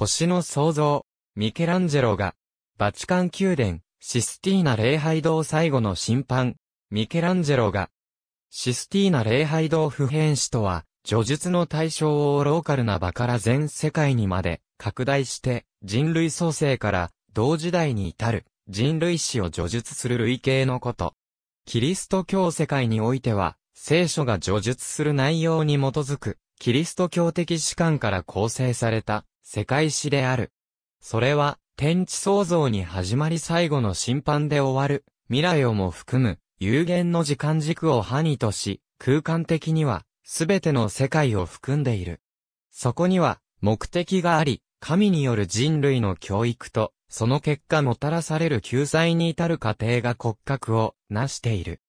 星の創造、ミケランジェロが、バチカン宮殿、システィーナ礼拝堂最後の審判、ミケランジェロが、システィーナ礼拝堂普遍史とは、叙述の対象をローカルな場から全世界にまで拡大して人類創生から同時代に至る人類史を叙述する類型のこと。キリスト教世界においては聖書が叙述する内容に基づくキリスト教的史観から構成された世界史である。それは、天地創造に始まり最後の審判で終わる、未来をも含む、有限の時間軸を範囲とし、空間的には、すべての世界を含んでいる。そこには、目的があり、神による人類の教育と、その結果もたらされる救済に至る過程が骨格を成している。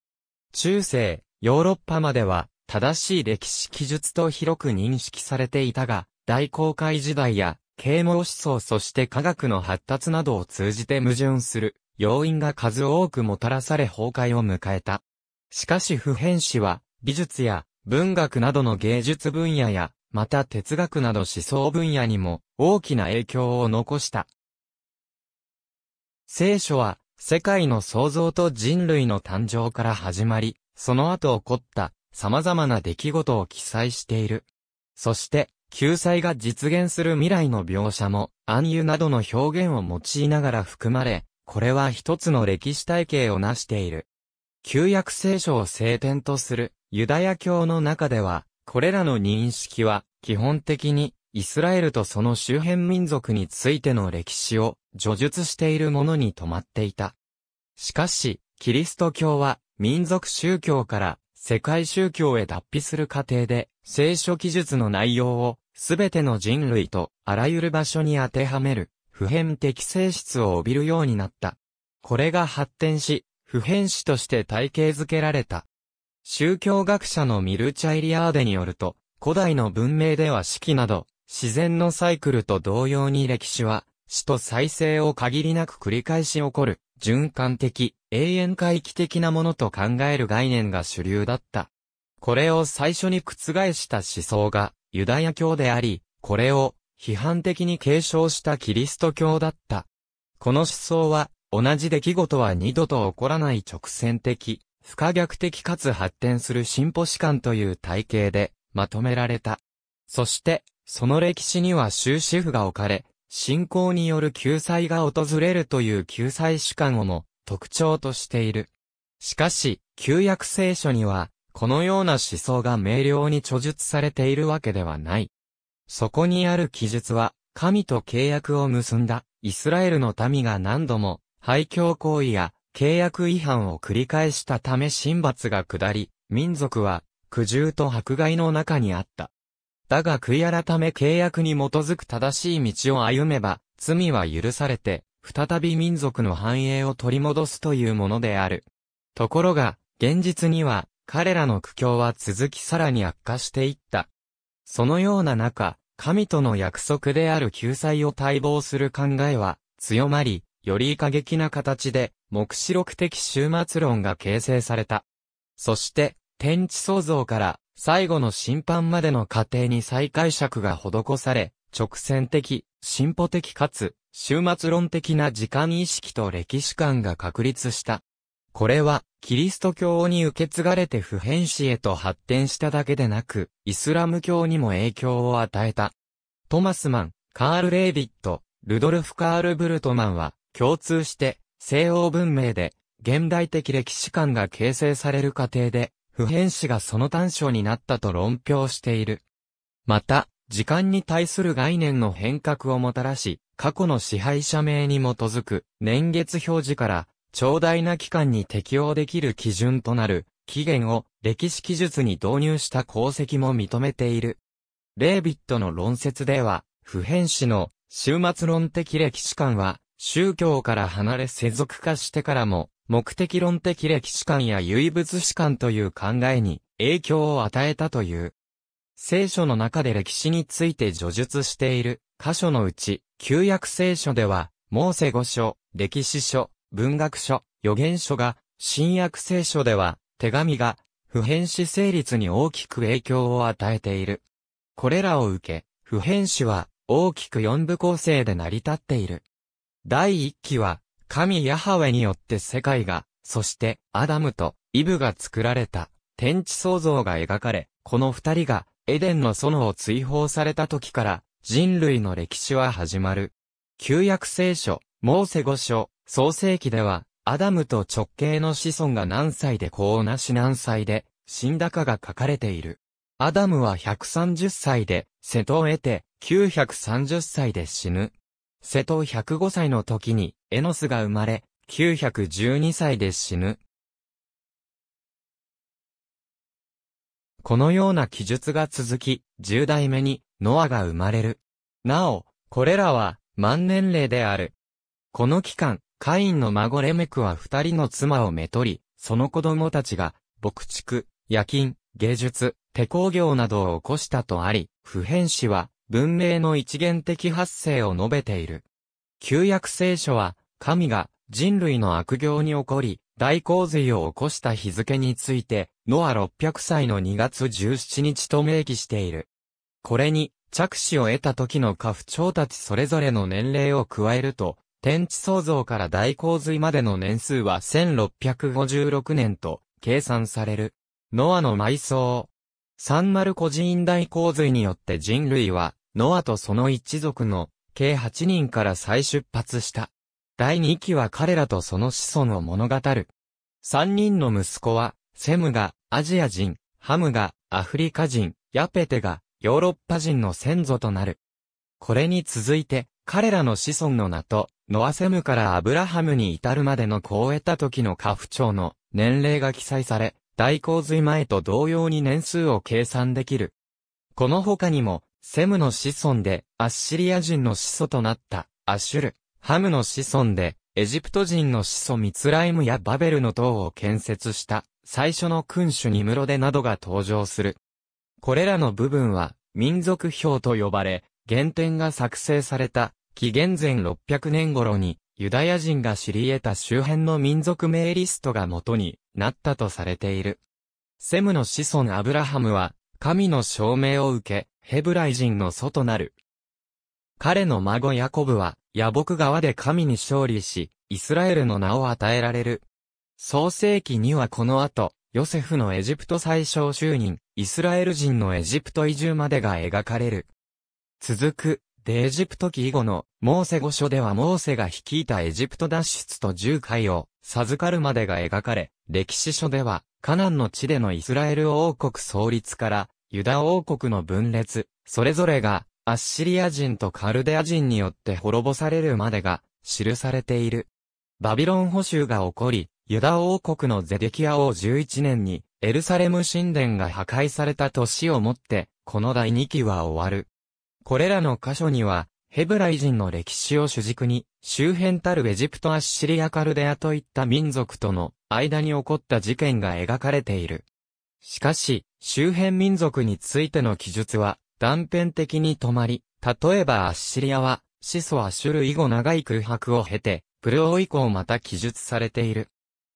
中世、ヨーロッパまでは、正しい歴史記述と広く認識されていたが、大航海時代や、啓蒙思想そして科学の発達などを通じて矛盾する、要因が数多くもたらされ崩壊を迎えた。しかし普遍史は、美術や文学などの芸術分野や、また哲学など思想分野にも大きな影響を残した。聖書は、世界の創造と人類の誕生から始まり、その後起こった様々な出来事を記載している。そして、救済が実現する未来の描写も、暗誘などの表現を用いながら含まれ、これは一つの歴史体系を成している。旧約聖書を聖典とするユダヤ教の中では、これらの認識は、基本的に、イスラエルとその周辺民族についての歴史を、叙述しているものに止まっていた。しかし、キリスト教は、民族宗教から、世界宗教へ脱皮する過程で、聖書記述の内容を、すべての人類と、あらゆる場所に当てはめる、普遍的性質を帯びるようになった。これが発展し、普遍史として体系づけられた。宗教学者のミルチャイリアーデによると、古代の文明では四季など、自然のサイクルと同様に歴史は、死と再生を限りなく繰り返し起こる、循環的、永遠回帰的なものと考える概念が主流だった。これを最初に覆した思想がユダヤ教であり、これを批判的に継承したキリスト教だった。この思想は、同じ出来事は二度と起こらない直線的、不可逆的かつ発展する進歩史観という体系でまとめられた。そして、その歴史には終止符が置かれ、信仰による救済が訪れるという救済主観をも特徴としている。しかし、旧約聖書には、このような思想が明瞭に著述されているわけではない。そこにある記述は、神と契約を結んだ、イスラエルの民が何度も、廃墟行為や契約違反を繰り返したため神罰が下り、民族は苦渋と迫害の中にあった。だが悔い改め契約に基づく正しい道を歩めば、罪は許されて、再び民族の繁栄を取り戻すというものである。ところが、現実には、彼らの苦境は続きさらに悪化していった。そのような中、神との約束である救済を待望する考えは、強まり、より過激な形で、目視録的終末論が形成された。そして、天地創造から最後の審判までの過程に再解釈が施され、直線的、進歩的かつ、終末論的な時間意識と歴史観が確立した。これは、キリスト教に受け継がれて普遍史へと発展しただけでなく、イスラム教にも影響を与えた。トマスマン、カール・レービット、ルドルフ・カール・ブルトマンは、共通して、西欧文明で、現代的歴史観が形成される過程で、普遍史がその短所になったと論評している。また、時間に対する概念の変革をもたらし、過去の支配者名に基づく年月表示から、長大な期間に適用できる基準となる、期限を歴史記述に導入した功績も認めている。レービットの論説では、普遍史の終末論的歴史観は、宗教から離れ世俗化してからも、目的論的歴史観や唯物史観という考えに影響を与えたという。聖書の中で歴史について叙述している箇所のうち、旧約聖書では、モーセ語書、歴史書、文学書、予言書が、新約聖書では、手紙が、普遍史成立に大きく影響を与えている。これらを受け、普遍史は、大きく四部構成で成り立っている。第一期は、神ヤハウェによって世界が、そしてアダムとイブが作られた天地創造が描かれ、この二人がエデンの園を追放された時から人類の歴史は始まる。旧約聖書、モーセ五書、創世記では、アダムと直系の子孫が何歳で子をなし何歳で死んだかが書かれている。アダムは130歳で、瀬戸を得て、930歳で死ぬ。瀬戸105歳の時に、エノスが生まれ、912歳で死ぬ。このような記述が続き、10代目に、ノアが生まれる。なお、これらは、万年齢である。この期間、カインの孫レメクは二人の妻をめとり、その子供たちが、牧畜、夜勤、芸術、手工業などを起こしたとあり、普遍史は、文明の一元的発生を述べている。旧約聖書は、神が人類の悪行に起こり、大洪水を起こした日付について、ノア600歳の2月17日と明記している。これに、着手を得た時の家父長たちそれぞれの年齢を加えると、天地創造から大洪水までの年数は1656年と計算される。ノアの埋葬。サンマルコ大洪水によって人類はノアとその一族の計8人から再出発した。第2期は彼らとその子孫を物語る。3人の息子は、セムがアジア人、ハムがアフリカ人、ヤペテがヨーロッパ人の先祖となる。これに続いて、彼らの子孫の名と、ノアセムからアブラハムに至るまでの子を得た時の家父長の年齢が記載され、大洪水前と同様に年数を計算できる。この他にも、セムの子孫で、アッシリア人の始祖となった、アシュル、ハムの子孫で、エジプト人の始祖ミツライムやバベルの塔を建設した、最初の君主ニムロデなどが登場する。これらの部分は、民族表と呼ばれ、原点が作成された、紀元前600年頃に、ユダヤ人が知り得た周辺の民族名リストが元になったとされている。セムの子孫アブラハムは、神の証明を受け、ヘブライ人の祖となる。彼の孫ヤコブは、野ク川で神に勝利し、イスラエルの名を与えられる。創世記にはこの後、ヨセフのエジプト最小就任、イスラエル人のエジプト移住までが描かれる。続く、でエジプト記以後のモーセ語書ではモーセが率いたエジプト脱出と重回を授かるまでが描かれ、歴史書ではカナンの地でのイスラエル王国創立からユダ王国の分裂、それぞれがアッシリア人とカルデア人によって滅ぼされるまでが記されている。バビロン捕囚が起こり、ユダ王国のゼデキア王11年にエルサレム神殿が破壊された年をもって、この第2期は終わる。これらの箇所には、ヘブライ人の歴史を主軸に、周辺たるエジプトアッシリアカルデアといった民族との間に起こった事件が描かれている。しかし、周辺民族についての記述は断片的に止まり、例えばアッシリアは、始祖アシュル以後長い空白を経て、プルオ以降また記述されている。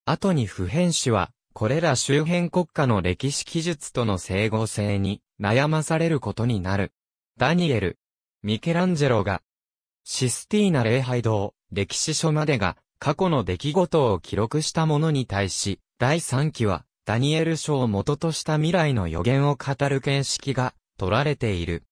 後に普遍史は、これら周辺国家の歴史記述との整合性に悩まされることになる。ダニエル、ミケランジェロが、システィーナ礼拝堂、歴史書までが、過去の出来事を記録したものに対し、第3期は、ダニエル書を元とした未来の予言を語る形式が、取られている。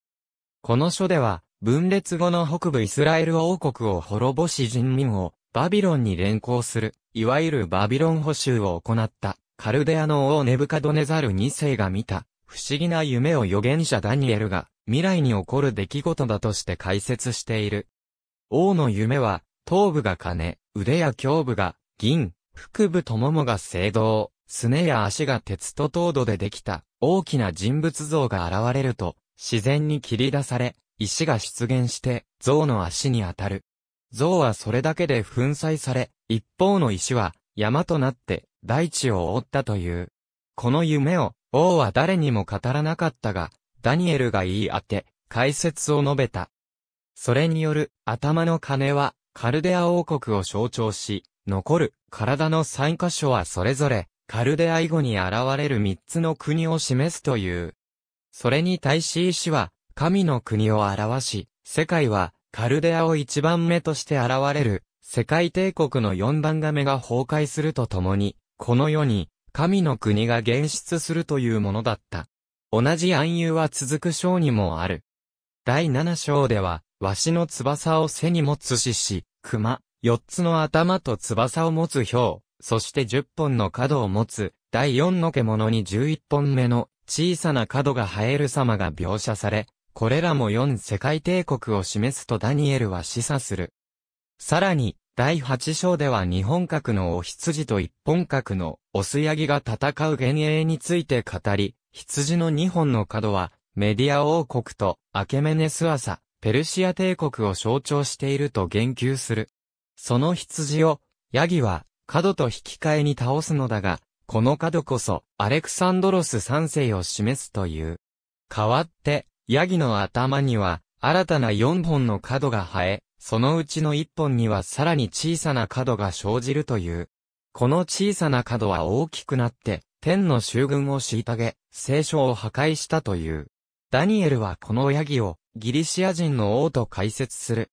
この書では、分裂後の北部イスラエル王国を滅ぼし人民をバビロンに連行する、いわゆるバビロン捕囚を行ったカルデアの王ネブカドネザル2世が見た不思議な夢を預言者ダニエルが未来に起こる出来事だとして解説している。王の夢は、頭部が金、腕や胸部が銀、腹部とももが青銅、すねや足が鉄と糖度でできた大きな人物像が現れると、自然に切り出され、石が出現して像の足に当たる。像はそれだけで粉砕され、一方の石は山となって大地を覆ったという。この夢を王は誰にも語らなかったが、ダニエルが言い当て、解説を述べた。それによる、頭の鐘は、カルデア王国を象徴し、残る、体の3箇所はそれぞれ、カルデア以後に現れる3つの国を示すという。それに対し石は、神の国を表し、世界は、カルデアを一番目として現れる、世界帝国の4番目が崩壊するとともに、この世に、神の国が現出するというものだった。同じ暗誘は続く章にもある。第7章では、わしの翼を背に持つ獅子、熊、4つの頭と翼を持つ豹、そして10本の角を持つ、第4の獣に11本目の小さな角が生える様が描写され、これらも4世界帝国を示すとダニエルは示唆する。さらに、第8章では日本角のお羊と一本角のオスヤギが戦う幻影について語り、羊の2本の角は、メディア王国とアケメネス朝、ペルシア帝国を象徴していると言及する。その羊を、ヤギは、角と引き換えに倒すのだが、この角こそ、アレクサンドロス3世を示すという。代わって、ヤギの頭には、新たな4本の角が生え、そのうちの1本にはさらに小さな角が生じるという。この小さな角は大きくなって、天の衆軍を虐げ、聖書を破壊したという。ダニエルはこのヤギをギリシア人の王と解説する。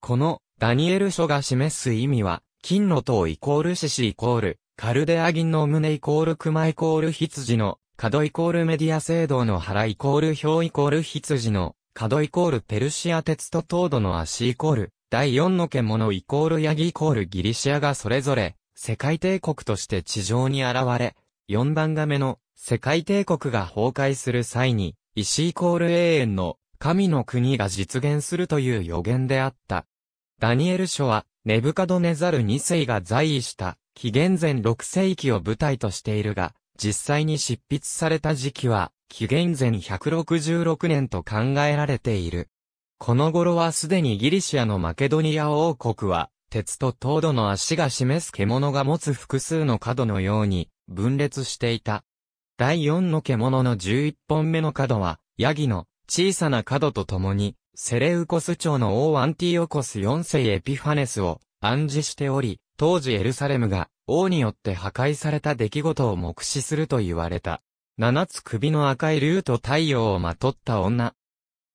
このダニエル書が示す意味は、金の塔イコール獅子イコール、カルデア銀の胸イコール熊イコール羊の、角イコールメディア聖堂の腹イコール表イコール羊の、角イコールペルシア鉄と糖度の足イコール、第四の獣イコールヤギイコールギリシアがそれぞれ、世界帝国として地上に現れ、4番目の世界帝国が崩壊する際に、石イコール永遠の神の国が実現するという予言であった。ダニエル書は、ネブカドネザル2世が在位した紀元前6世紀を舞台としているが、実際に執筆された時期は、紀元前166年と考えられている。この頃はすでにギリシアのマケドニア王国は、鉄と糖度の足が示す獣が持つ複数の角のように、分裂していた。第四の獣の十一本目の角は、ヤギの小さな角とともに、セレウコス朝の王アンティオコス四世エピファネスを暗示しており、当時エルサレムが王によって破壊された出来事を目視すると言われた。七つ首の赤い竜と太陽をまとった女。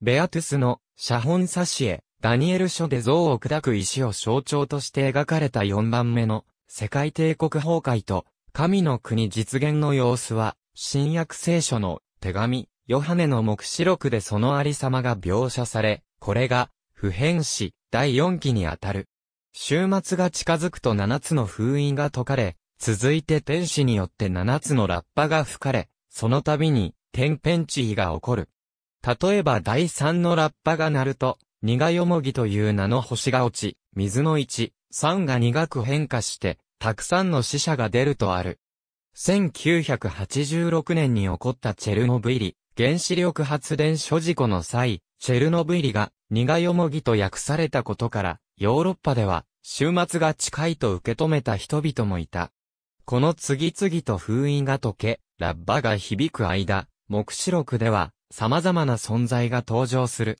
ベアトゥスの写本挿絵、ダニエル書で像を砕く石を象徴として描かれた四番目の世界帝国崩壊と神の国実現の様子は、新約聖書の手紙、ヨハネの目視録でそのありさまが描写され、これが、普遍史、第4期にあたる。終末が近づくと7つの封印が解かれ、続いて天使によって7つのラッパが吹かれ、その度に、天変地異が起こる。例えば第3のラッパが鳴ると、苦よもぎという名の星が落ち、水の位置、酸が苦く変化して、たくさんの死者が出るとある。1986年に起こったチェルノブイリ、原子力発電所事故の際、チェルノブイリが苦よもぎと訳されたことから、ヨーロッパでは、終末が近いと受け止めた人々もいた。この次々と封印が解け、ラッバが響く間、目視録では、様々な存在が登場する。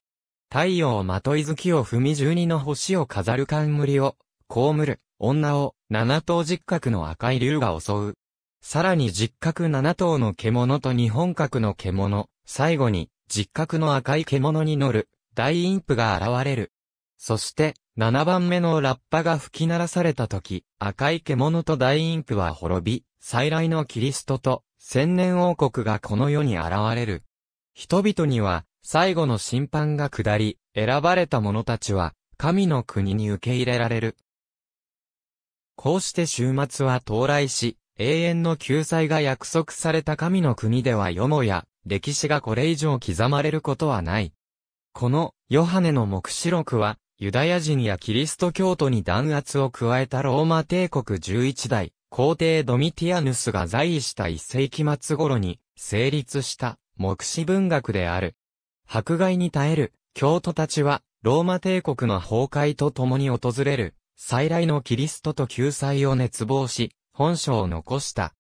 太陽をまとい月を踏み十二の星を飾る冠を、こむる。女を七頭十角の赤い竜が襲う。さらに十角七頭の獣と日本角の獣、最後に十角の赤い獣に乗る大陰符が現れる。そして、七番目のラッパが吹き鳴らされた時、赤い獣と大陰符は滅び、再来のキリストと、千年王国がこの世に現れる。人々には、最後の審判が下り、選ばれた者たちは、神の国に受け入れられる。こうして終末は到来し、永遠の救済が約束された神の国ではよもや、歴史がこれ以上刻まれることはない。この、ヨハネの目視録は、ユダヤ人やキリスト教徒に弾圧を加えたローマ帝国11代、皇帝ドミティアヌスが在位した1世紀末頃に、成立した、目視文学である。迫害に耐える、教徒たちは、ローマ帝国の崩壊と共に訪れる、再来のキリストと救済を熱望し、本書を残した。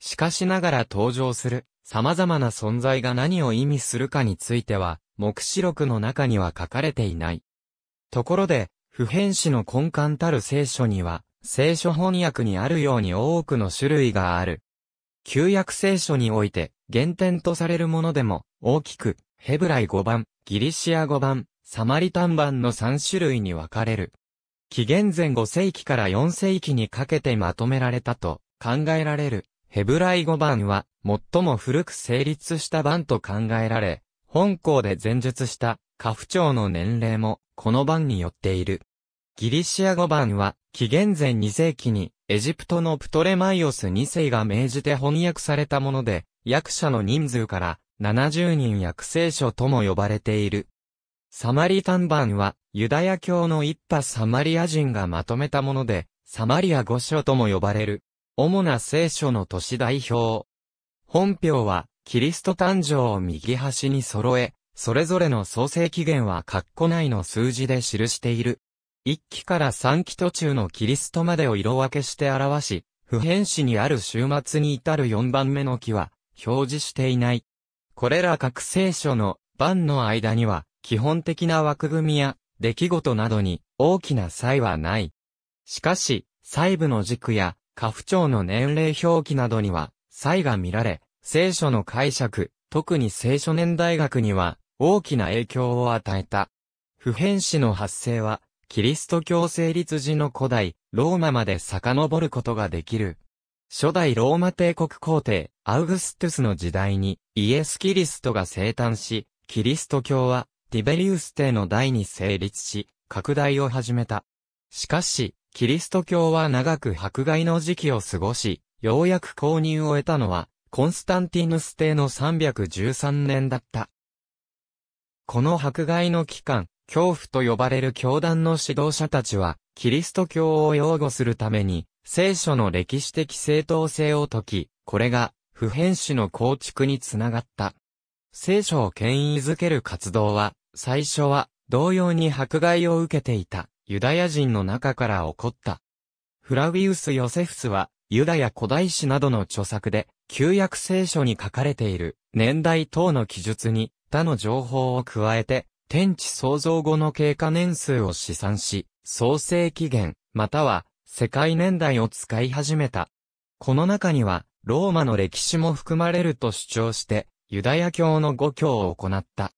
しかしながら登場する様々な存在が何を意味するかについては、目視録の中には書かれていない。ところで、普遍史の根幹たる聖書には、聖書翻訳にあるように多くの種類がある。旧約聖書において、原点とされるものでも、大きく、ヘブライ5番、ギリシア5番、サマリタン版の3種類に分かれる。紀元前5世紀から4世紀にかけてまとめられたと考えられるヘブライ語版は最も古く成立した版と考えられ、本校で前述した家父長の年齢もこの版によっている。ギリシア語版は紀元前2世紀にエジプトのプトレマイオス2世が命じて翻訳されたもので、役者の人数から70人役聖書とも呼ばれている。サマリタン版は、ユダヤ教の一派サマリア人がまとめたもので、サマリア御書とも呼ばれる、主な聖書の都市代表。本表は、キリスト誕生を右端に揃え、それぞれの創世期限は括弧内の数字で記している。一期から三期途中のキリストまでを色分けして表し、普遍史にある終末に至る四番目の期は、表示していない。これら各聖書の、版の間には、基本的な枠組みや出来事などに大きな差はない。しかし、細部の軸や、家父長の年齢表記などには、差が見られ、聖書の解釈、特に聖書年大学には、大きな影響を与えた。普遍史の発生は、キリスト教成立時の古代、ローマまで遡ることができる。初代ローマ帝国皇帝、アウグストゥスの時代に、イエス・キリストが生誕し、キリスト教は、ティベリウス帝の代に成立し、拡大を始めた。しかし、キリスト教は長く迫害の時期を過ごし、ようやく購入を得たのは、コンスタンティヌス帝の313年だった。この迫害の期間、恐怖と呼ばれる教団の指導者たちは、キリスト教を擁護するために、聖書の歴史的正当性を解き、これが、普遍史の構築につながった。聖書を権威づける活動は、最初は同様に迫害を受けていたユダヤ人の中から起こった。フラウィウス・ヨセフスはユダヤ古代史などの著作で旧約聖書に書かれている年代等の記述に他の情報を加えて天地創造後の経過年数を試算し創世期限、または世界年代を使い始めた。この中にはローマの歴史も含まれると主張してユダヤ教の語教を行った。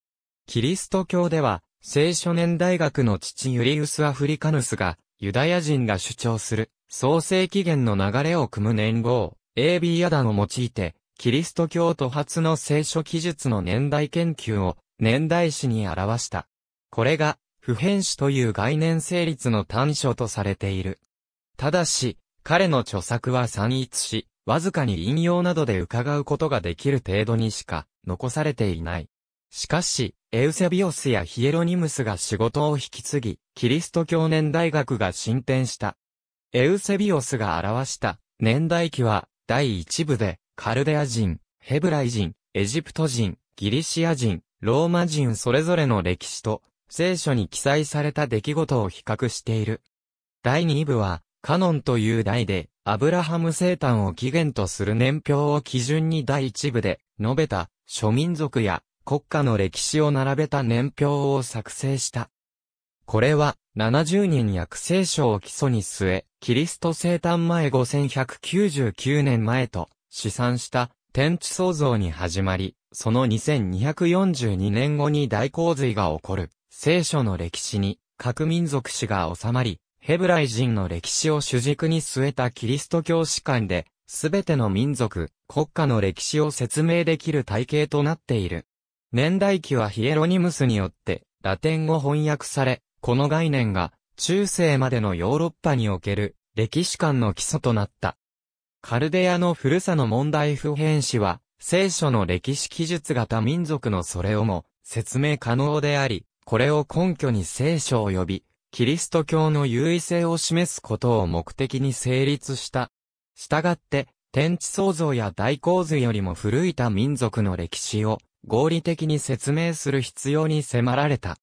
キリスト教では、聖書年大学の父ユリウス・アフリカヌスが、ユダヤ人が主張する、創世期限の流れを組む年号、AB アダンを用いて、キリスト教徒発の聖書記述の年代研究を、年代史に表した。これが、普遍史という概念成立の短所とされている。ただし、彼の著作は散逸し、わずかに引用などで伺うことができる程度にしか残されていない。しかし、エウセビオスやヒエロニムスが仕事を引き継ぎ、キリスト教年代学が進展した。エウセビオスが表した年代記は、第一部で、カルデア人、ヘブライ人、エジプト人、ギリシア人、ローマ人それぞれの歴史と、聖書に記載された出来事を比較している。第二部は、カノンという題で、アブラハム生誕を起源とする年表を基準に第一部で、述べた、諸民族や国家の歴史を並べた年表を作成した。これは、70人約聖書を基礎に据え、キリスト生誕前5199年前と、試算した天地創造に始まり、その2242年後に大洪水が起こる、聖書の歴史に、各民族史が収まり、ヘブライ人の歴史を主軸に据えたキリスト教史観で、すべての民族、国家の歴史を説明できる体系となっている。年代記はヒエロニムスによってラテン語翻訳され、この概念が中世までのヨーロッパにおける歴史観の基礎となった。カルデアの古さの問題普遍史は、聖書の歴史記述型民族のそれをも説明可能であり、これを根拠に聖書を呼び、キリスト教の優位性を示すことを目的に成立した。したがって、天地創造や大洪水よりも古い他民族の歴史を合理的に説明する必要に迫られた。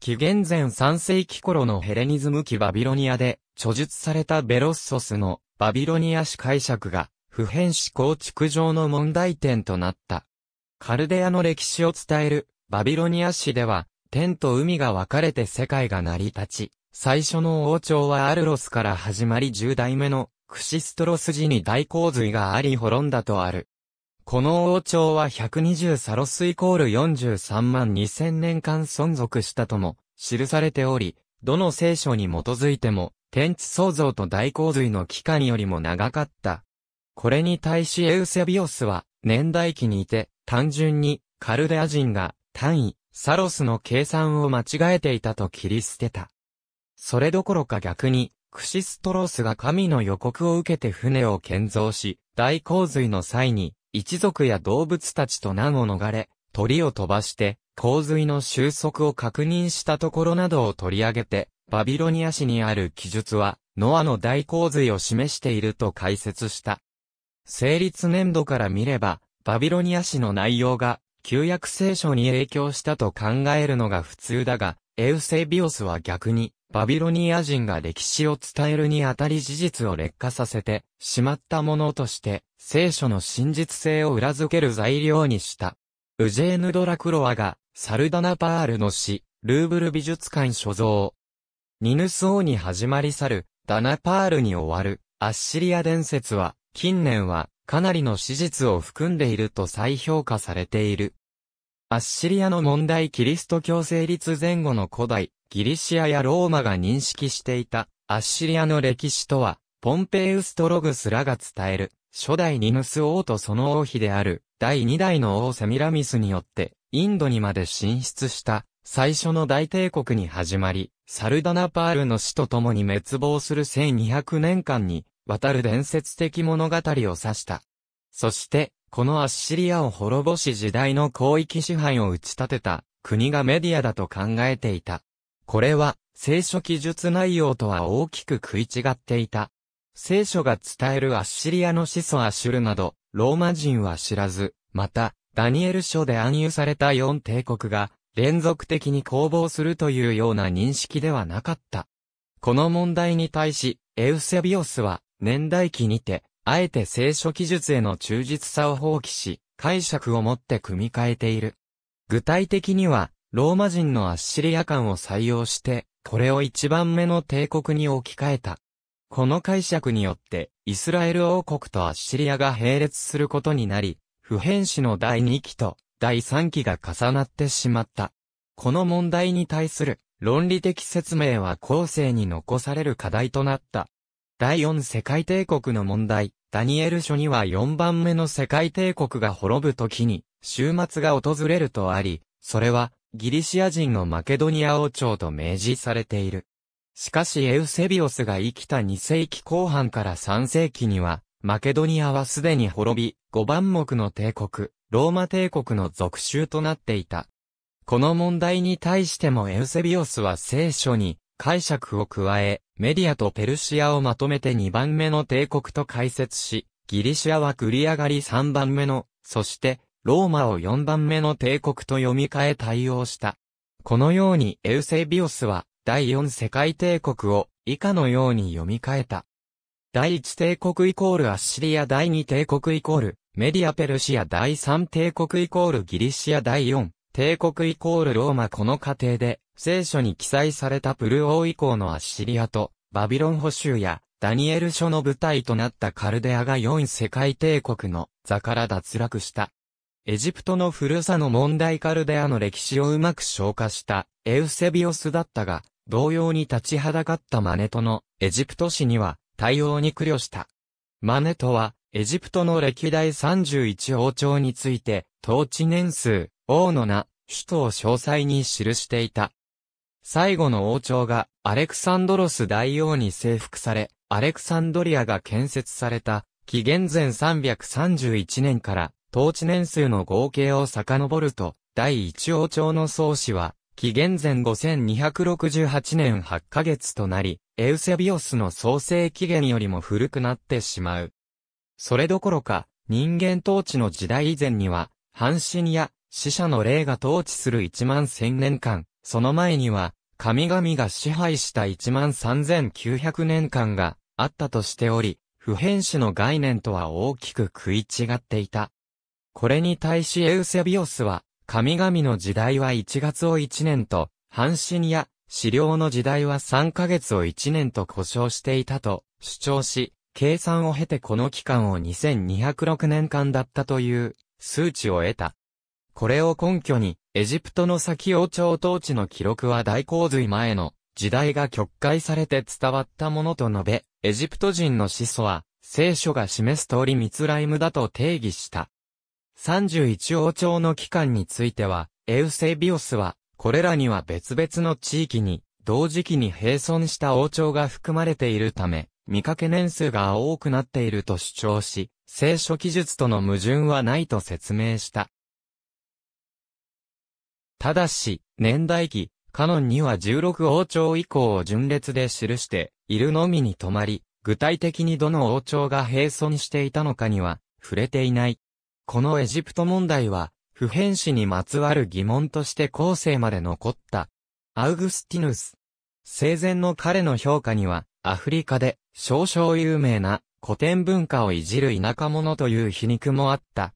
紀元前3世紀頃のヘレニズム期バビロニアで、著述されたベロッソスのバビロニア史解釈が、普遍史構築上の問題点となった。カルデアの歴史を伝えるバビロニア史では、天と海が分かれて世界が成り立ち、最初の王朝はアルロスから始まり10代目のクシストロス時に大洪水があり滅んだとある。この王朝は120サロスイコール43万2000年間存続したとも記されており、どの聖書に基づいても、天地創造と大洪水の期間よりも長かった。これに対しエウセビオスは、年代記にいて、単純に、カルデア人が、単位、サロスの計算を間違えていたと切り捨てた。それどころか逆に、クシストロスが神の予告を受けて船を建造し、大洪水の際に、一族や動物たちと難を逃れ、鳥を飛ばして、洪水の収束を確認したところなどを取り上げて、バビロニア市にある記述は、ノアの大洪水を示していると解説した。成立年度から見れば、バビロニア市の内容が、旧約聖書に影響したと考えるのが普通だが、エウセビオスは逆に、バビロニア人が歴史を伝えるにあたり事実を劣化させてしまったものとして、聖書の真実性を裏付ける材料にした。ウジェーヌ・ドラクロワが、サルダナ・パールの詩、ルーブル美術館所蔵。ニヌス王に始まり去る、ダナ・パールに終わる、アッシリア伝説は、近年は、かなりの史実を含んでいると再評価されている。アッシリアの問題キリスト教成立前後の古代、ギリシアやローマが認識していた、アッシリアの歴史とは、ポンペイウストログスらが伝える、初代ニヌス王とその王妃である、第二代の王セミラミスによって、インドにまで進出した、最初の大帝国に始まり、サルダナパールの死と共に滅亡する1200年間に、渡る伝説的物語を指した。そして、このアッシリアを滅ぼし時代の広域支配を打ち立てた、国がメディアだと考えていた。これは、聖書記述内容とは大きく食い違っていた。聖書が伝えるアッシリアの始祖アシュルなど、ローマ人は知らず、また、ダニエル書で暗喩された四帝国が、連続的に攻防するというような認識ではなかった。この問題に対し、エウセビオスは、年代記にて、あえて聖書記述への忠実さを放棄し、解釈をもって組み替えている。具体的には、ローマ人のアッシリア感を採用して、これを一番目の帝国に置き換えた。この解釈によって、イスラエル王国とアッシリアが並列することになり、普遍史の第2期と第3期が重なってしまった。この問題に対する論理的説明は後世に残される課題となった。第4世界帝国の問題、ダニエル書には4番目の世界帝国が滅ぶ時に、終末が訪れるとあり、それはギリシア人のマケドニア王朝と明示されている。しかしエウセビオスが生きた2世紀後半から3世紀には、マケドニアはすでに滅び、5番目の帝国、ローマ帝国の属州となっていた。この問題に対してもエウセビオスは聖書に解釈を加え、メディアとペルシアをまとめて2番目の帝国と解説し、ギリシアは繰り上がり3番目の、そして、ローマを4番目の帝国と読み替え対応した。このようにエウセビオスは第四世界帝国を以下のように読み替えた。第一帝国イコールアッシリア第二帝国イコールメディアペルシア第三帝国イコールギリシア第四帝国イコールローマこの過程で聖書に記載されたプル王以降のアッシリアとバビロン捕囚やダニエル書の舞台となったカルデアが4世界帝国の座から脱落した。エジプトの古さの問題カルデアの歴史をうまく消化したエウセビオスだったが、同様に立ちはだかったマネトのエジプト史には対応に苦慮した。マネトはエジプトの歴代31王朝について統治年数、王の名、首都を詳細に記していた。最後の王朝がアレクサンドロス大王に征服され、アレクサンドリアが建設された、紀元前331年から、統治年数の合計を遡ると、第一王朝の創始は、紀元前5268年8ヶ月となり、エウセビオスの創世紀元よりも古くなってしまう。それどころか、人間統治の時代以前には、半身や死者の霊が統治する1万1000年間、その前には、神々が支配した1万3900年間があったとしており、普遍史の概念とは大きく食い違っていた。これに対しエウセビオスは、神々の時代は1月を1年と、半身や、資料の時代は3ヶ月を1年と故障していたと主張し、計算を経てこの期間を2206年間だったという数値を得た。これを根拠に、エジプトの先王朝統治の記録は大洪水前の時代が曲解されて伝わったものと述べ、エジプト人の始祖は、聖書が示す通り密ライムだと定義した。31王朝の期間については、エウセビオスは、これらには別々の地域に、同時期に並存した王朝が含まれているため、見かけ年数が多くなっていると主張し、聖書記述との矛盾はないと説明した。ただし、年代記、カノンには16王朝以降を順列で記して、いるのみに止まり、具体的にどの王朝が並存していたのかには、触れていない。このエジプト問題は、普遍史にまつわる疑問として後世まで残った。アウグスティヌス。生前の彼の評価には、アフリカで少々有名な古典文化をいじる田舎者という皮肉もあった。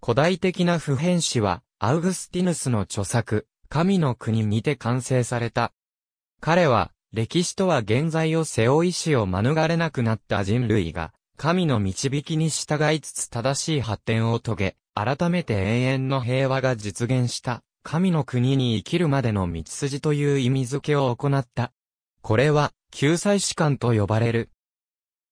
古代的な普遍史は、アウグスティヌスの著作、神の国にて完成された。彼は、歴史とは現在を背負い志を免れなくなった人類が、神の導きに従いつつ正しい発展を遂げ、改めて永遠の平和が実現した、神の国に生きるまでの道筋という意味づけを行った。これは、救済士官と呼ばれる。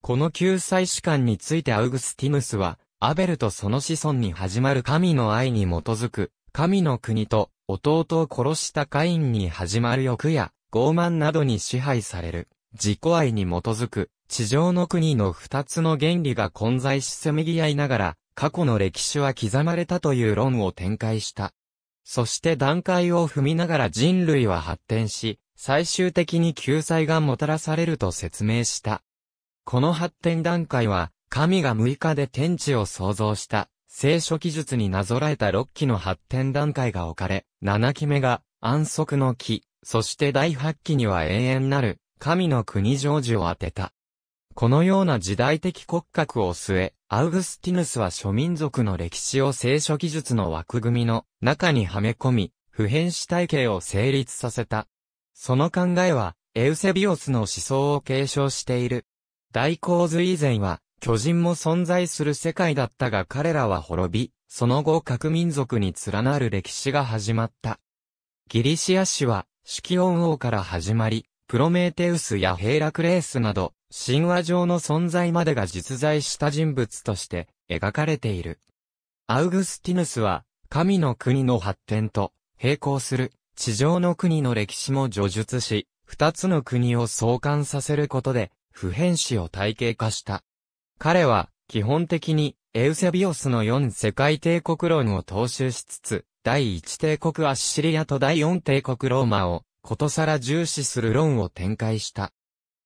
この救済士官についてアウグスティヌスは、アベルとその子孫に始まる神の愛に基づく、神の国と、弟を殺したカインに始まる欲や、傲慢などに支配される。自己愛に基づく、地上の国の二つの原理が混在しせめぎ合いながら、過去の歴史は刻まれたという論を展開した。そして段階を踏みながら人類は発展し、最終的に救済がもたらされると説明した。この発展段階は、神が6日で天地を創造した、聖書記述になぞらえた6期の発展段階が置かれ、7期目が安息の期、そして第8期には永遠なる神の国ジョージを当てた。このような時代的骨格を据え、アウグスティヌスは諸民族の歴史を聖書技術の枠組みの中にはめ込み、普遍主体系を成立させた。その考えは、エウセビオスの思想を継承している。大洪水以前は、巨人も存在する世界だったが彼らは滅び、その後各民族に連なる歴史が始まった。ギリシア史は、シキオン王から始まり、プロメーテウスやヘイラクレースなど、神話上の存在までが実在した人物として描かれている。アウグスティヌスは、神の国の発展と並行する地上の国の歴史も叙述し、二つの国を相関させることで、普遍史を体系化した。彼は、基本的に、エウセビオスの4世界帝国論を踏襲しつつ、第1帝国アッシリアと第4帝国ローマをことさら重視する論を展開した。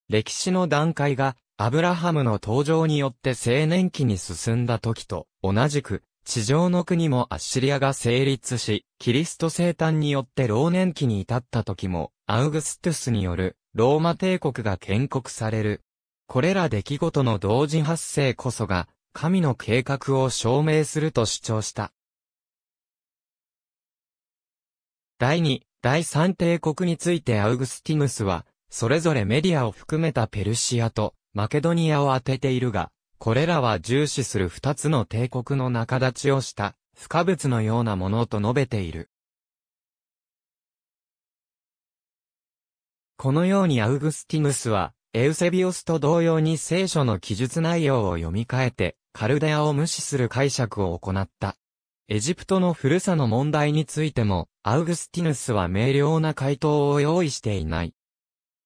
歴史の段階が、アブラハムの登場によって青年期に進んだ時と、同じく、地上の国もアッシリアが成立し、キリスト生誕によって老年期に至った時も、アウグストゥスによる、ローマ帝国が建国される。これら出来事の同時発生こそが、神の計画を証明すると主張した。第2、第三帝国についてアウグスティヌスは、それぞれメディアを含めたペルシアとマケドニアを当てているが、これらは重視する二つの帝国の仲立ちをした不可物のようなものと述べている。このようにアウグスティヌスは、エウセビオスと同様に聖書の記述内容を読み替えて、カルデアを無視する解釈を行った。エジプトの古さの問題についても、アウグスティヌスは明瞭な回答を用意していない。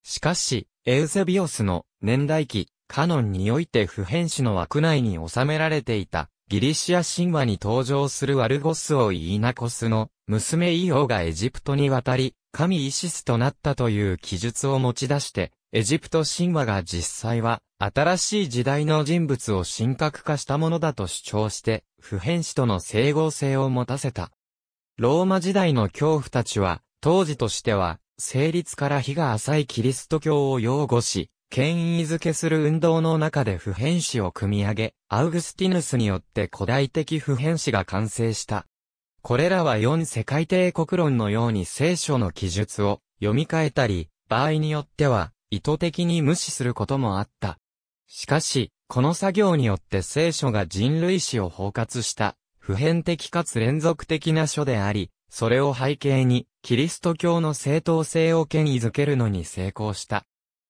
しかし、エウセビオスの年代記、カノンにおいて普遍史の枠内に収められていた、ギリシア神話に登場するワルゴスオイイナコスの娘イオがエジプトに渡り、神イシスとなったという記述を持ち出して、エジプト神話が実際は、新しい時代の人物を神格化したものだと主張して、普遍史との整合性を持たせた。ローマ時代の恐怖たちは、当時としては、成立から日が浅いキリスト教を擁護し、権威づけする運動の中で普遍史を組み上げ、アウグスティヌスによって古代的普遍史が完成した。これらは4世界帝国論のように聖書の記述を読み替えたり、場合によっては意図的に無視することもあった。しかし、この作業によって聖書が人類史を包括した、普遍的かつ連続的な書であり、それを背景に、キリスト教の正当性を権威づけるのに成功した。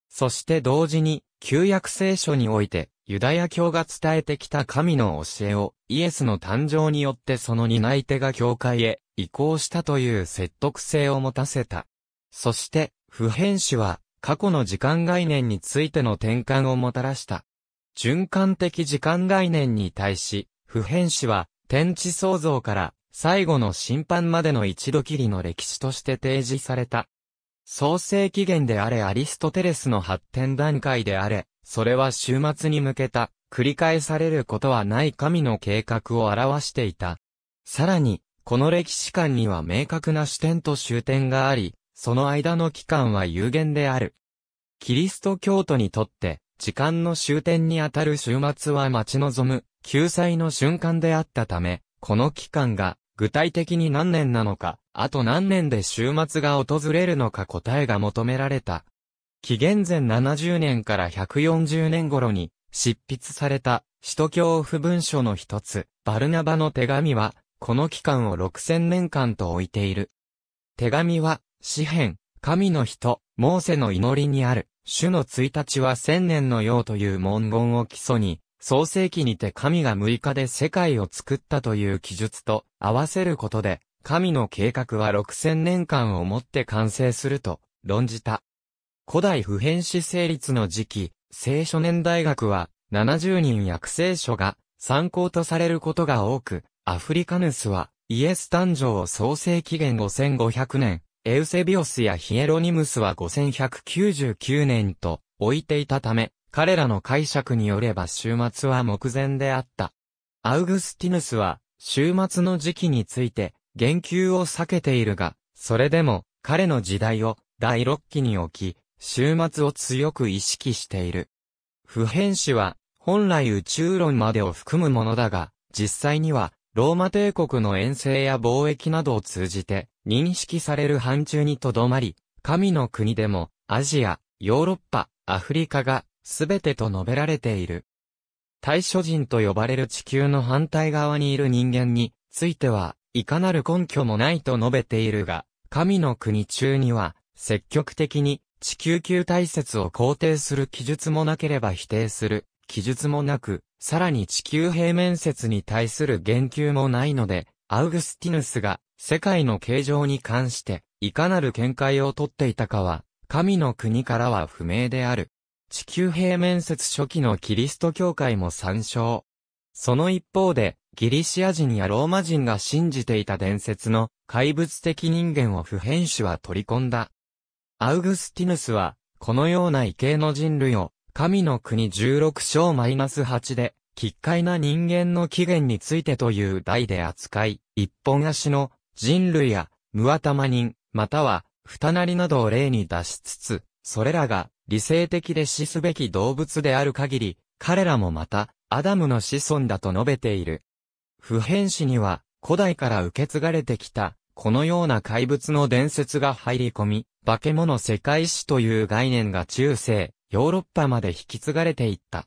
そして同時に、旧約聖書において、ユダヤ教が伝えてきた神の教えを、イエスの誕生によってその担い手が教会へ移行したという説得性を持たせた。そして、普遍史は、過去の時間概念についての転換をもたらした。循環的時間概念に対し、普遍史は、天地創造から最後の審判までの一度きりの歴史として提示された。創世起源であれアリストテレスの発展段階であれ、それは終末に向けた、繰り返されることはない神の計画を表していた。さらに、この歴史観には明確な視点と終点があり、その間の期間は有限である。キリスト教徒にとって、時間の終点にあたる週末は待ち望む、救済の瞬間であったため、この期間が、具体的に何年なのか、あと何年で週末が訪れるのか答えが求められた。紀元前70年から140年頃に、執筆された、使徒教府文書の一つ、バルナバの手紙は、この期間を6000年間と置いている。手紙は、詩篇、神の人、モーセの祈りにある、主の1日は千年のようという文言を基礎に、創世記にて神が6日で世界を作ったという記述と合わせることで、神の計画は6000年間をもって完成すると論じた。古代普遍史成立の時期、聖書年大学は70人訳聖書が参考とされることが多く、アフリカヌスはイエス誕生を創世紀元5500年、エウセビオスやヒエロニムスは5199年と置いていたため、彼らの解釈によれば終末は目前であった。アウグスティヌスは、終末の時期について、言及を避けているが、それでも、彼の時代を、第6期に置き、終末を強く意識している。普遍史は、本来宇宙論までを含むものだが、実際には、ローマ帝国の遠征や貿易などを通じて、認識される範疇にとどまり、神の国でも、アジア、ヨーロッパ、アフリカが、すべてと述べられている。対処人と呼ばれる地球の反対側にいる人間については、いかなる根拠もないと述べているが、神の国中には、積極的に地球球体説を肯定する記述もなければ否定する記述もなく、さらに地球平面説に対する言及もないので、アウグスティヌスが世界の形状に関して、いかなる見解をとっていたかは、神の国からは不明である。地球平面説初期のキリスト教会も参照。その一方で、ギリシア人やローマ人が信じていた伝説の怪物的人間を普遍種は取り込んだ。アウグスティヌスは、このような異形の人類を、神の国16章 -8 で、奇怪な人間の起源についてという題で扱い、一本足の人類や、無頭人、または、二なりなどを例に出しつつ、それらが理性的で死すべき動物である限り、彼らもまた、アダムの子孫だと述べている。普遍史には、古代から受け継がれてきた、このような怪物の伝説が入り込み、化け物世界史という概念が中世、ヨーロッパまで引き継がれていった。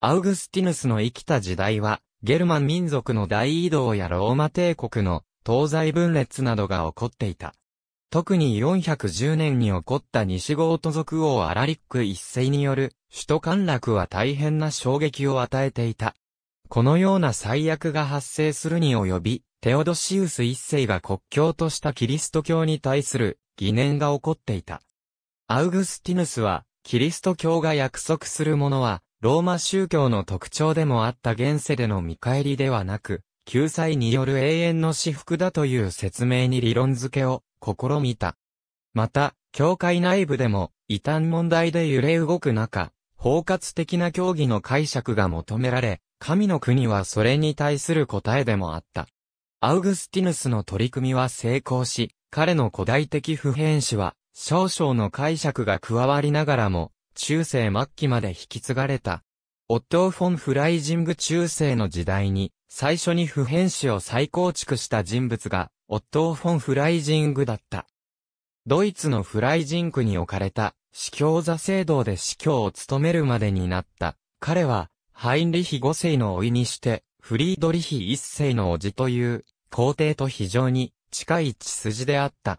アウグスティヌスの生きた時代は、ゲルマン民族の大移動やローマ帝国の東西分裂などが起こっていた。特に410年に起こった西郷都族王アラリック一世による首都陥落は大変な衝撃を与えていた。このような最悪が発生するに及び、テオドシウス一世が国教としたキリスト教に対する疑念が起こっていた。アウグスティヌスは、キリスト教が約束するものは、ローマ宗教の特徴でもあった現世での見返りではなく、救済による永遠の私服だという説明に理論付けを試みた。また、教会内部でも、異端問題で揺れ動く中、包括的な教義の解釈が求められ、神の国はそれに対する答えでもあった。アウグスティヌスの取り組みは成功し、彼の古代的普遍史は、少々の解釈が加わりながらも、中世末期まで引き継がれた。オットー・フォン・フライジング中世の時代に、最初に普遍史を再構築した人物が、オットー・フォン・フライジングだった。ドイツのフライジンクに置かれた、司教座聖堂で司教を務めるまでになった。彼は、ハインリヒ五世のいにして、フリードリヒ一世の叔父という、皇帝と非常に近い血筋であった。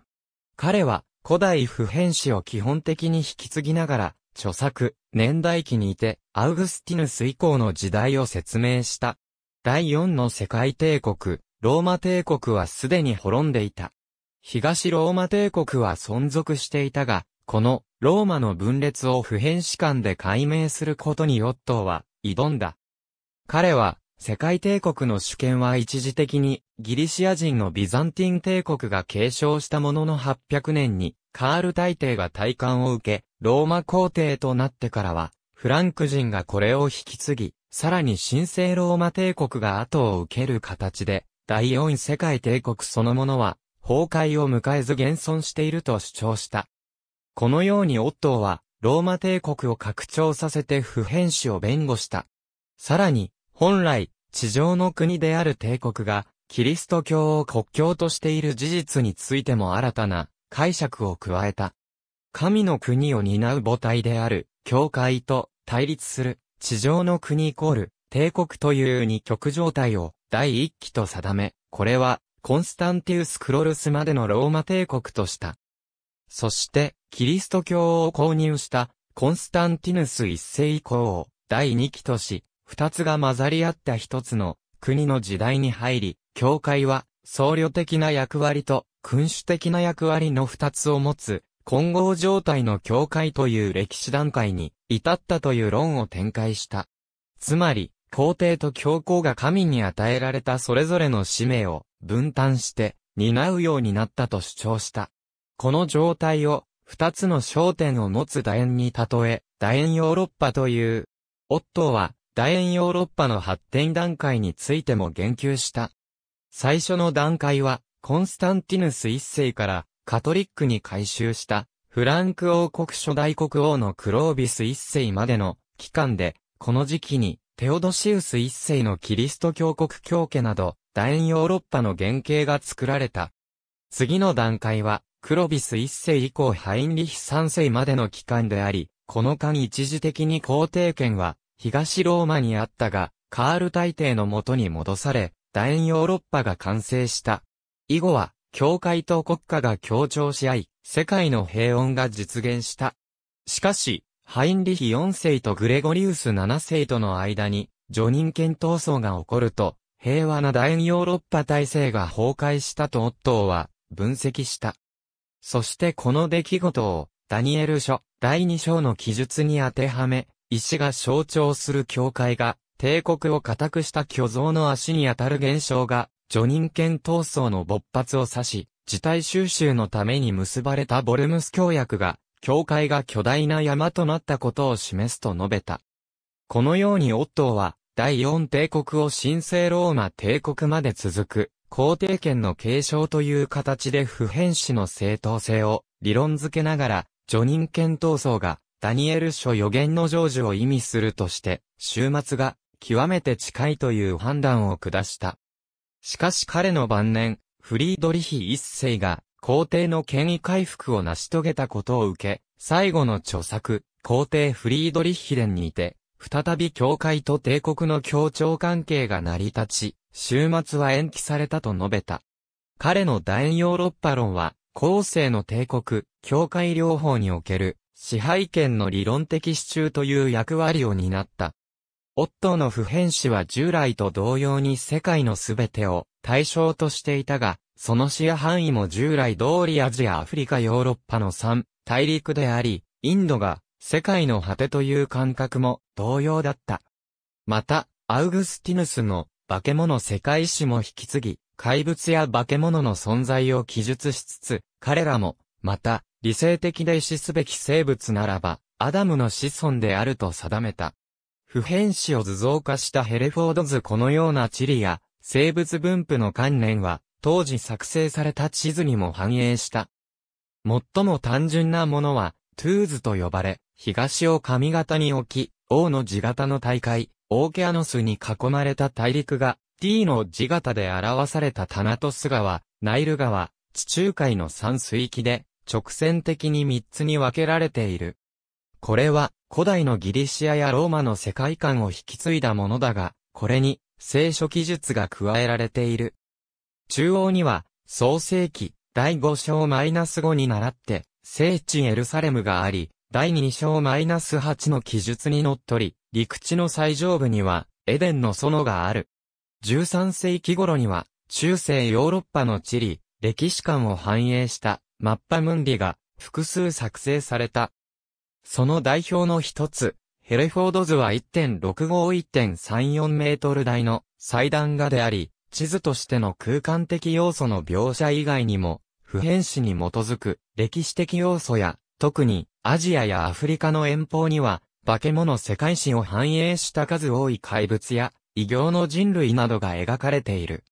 彼は、古代普遍史を基本的に引き継ぎながら、著作、年代記にいて、アウグスティヌス以降の時代を説明した。第四の世界帝国、ローマ帝国はすでに滅んでいた。東ローマ帝国は存続していたが、このローマの分裂を普遍史観で解明することにヨットーは挑んだ。彼は世界帝国の主権は一時的にギリシア人のビザンティン帝国が継承したものの800年にカール大帝が大冠を受け、ローマ皇帝となってからはフランク人がこれを引き継ぎ、さらに神聖ローマ帝国が後を受ける形で、第四世界帝国そのものは、崩壊を迎えず現存していると主張した。このようにオットーは、ローマ帝国を拡張させて普遍主を弁護した。さらに、本来、地上の国である帝国が、キリスト教を国教としている事実についても新たな解釈を加えた。神の国を担う母体である、教会と対立する地上の国イコール、帝国という二極状態を第一期と定め、これは、コンスタンティウス・クロルスまでのローマ帝国とした。そして、キリスト教を購入した、コンスタンティヌス一世以降を、第二期とし、二つが混ざり合った一つの、国の時代に入り、教会は、僧侶的な役割と、君主的な役割の二つを持つ、混合状態の境界という歴史段階に至ったという論を展開した。つまり、皇帝と教皇が神に与えられたそれぞれの使命を分担して担うようになったと主張した。この状態を二つの焦点を持つ楕円に例え、楕円ヨーロッパという。オットは楕円ヨーロッパの発展段階についても言及した。最初の段階は、コンスタンティヌス一世からカトリックに改修したフランク王国初代国王のクロービス一世までの期間で、この時期にテオドシウス一世のキリスト教国教家など、大ヨーロッパの原型が作られた。次の段階は、クロビス一世以降ハインリヒ三世までの期間であり、この間一時的に皇帝権は東ローマにあったが、カール大帝のもとに戻され、大ヨーロッパが完成した。以後は教会と国家が協調し合い、世界の平穏が実現した。しかし、ハインリヒ4世とグレゴリウス7世との間に、叙任権闘争が起こると、平和な大ヨーロッパ体制が崩壊したとオットーは分析した。そしてこの出来事を、ダニエル書第2章の記述に当てはめ、石が象徴する教会が、帝国を固くした巨像の足に当たる現象が叙人権闘争の勃発を指し、事態収集のために結ばれたボルムス協約が、教会が巨大な山となったことを示すと述べた。このようにオットーは、第四帝国を神聖ローマ帝国まで続く、皇帝権の継承という形で普遍史の正当性を理論づけながら、叙人権闘争が、ダニエル書予言の成就を意味するとして、終末が極めて近いという判断を下した。しかし彼の晩年、フリードリヒ一世が皇帝の権威回復を成し遂げたことを受け、最後の著作、皇帝フリードリヒ伝にて、再び教会と帝国の協調関係が成り立ち、終末は延期されたと述べた。彼の大ヨーロッパ論は、後世の帝国、教会両方における支配権の理論的支柱という役割を担った。オットーの普遍史は従来と同様に世界のすべてを対象としていたが、その視野範囲も従来通りアジア、アフリカ、ヨーロッパの3大陸であり、インドが世界の果てという感覚も同様だった。また、アウグスティヌスの化け物世界史も引き継ぎ、怪物や化け物の存在を記述しつつ、彼らも、また、理性的で死すべき生物ならば、アダムの子孫であると定めた。普遍子を図像化したヘレフォード図このような地理や生物分布の観念は当時作成された地図にも反映した。最も単純なものはトゥーズと呼ばれ、東を上型に置き、王の字型の大会、オーケアノスに囲まれた大陸が D の字型で表されたタナトス川、ナイル川、地中海の山水域で直線的に3つに分けられている。これは古代のギリシアやローマの世界観を引き継いだものだが、これに聖書記述が加えられている。中央には創世記第5章マイナス -5 に倣って聖地エルサレムがあり、第2章マイナス -8 の記述にのっとり、陸地の最上部にはエデンの園がある。13世紀頃には中世ヨーロッパの地理、歴史観を反映したマッパムンディが複数作成された。その代表の一つ、ヘレフォード図は1.65-1.34メートル台の祭壇画であり、地図としての空間的要素の描写以外にも、普遍史に基づく歴史的要素や、特にアジアやアフリカの遠方には、化け物世界史を反映した数多い怪物や、異形の人類などが描かれている。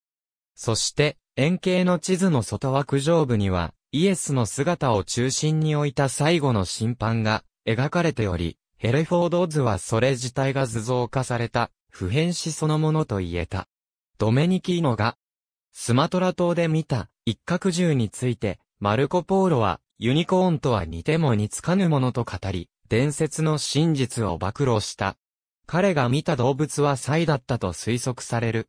そして、円形の地図の外枠上部には、イエスの姿を中心に置いた最後の審判が描かれており、ヘレフォード図はそれ自体が図像化された、普遍史そのものと言えた。ドメニキーノが、スマトラ島で見た、一角獣について、マルコ・ポーロは、ユニコーンとは似ても似つかぬものと語り、伝説の真実を暴露した。彼が見た動物はサイだったと推測される。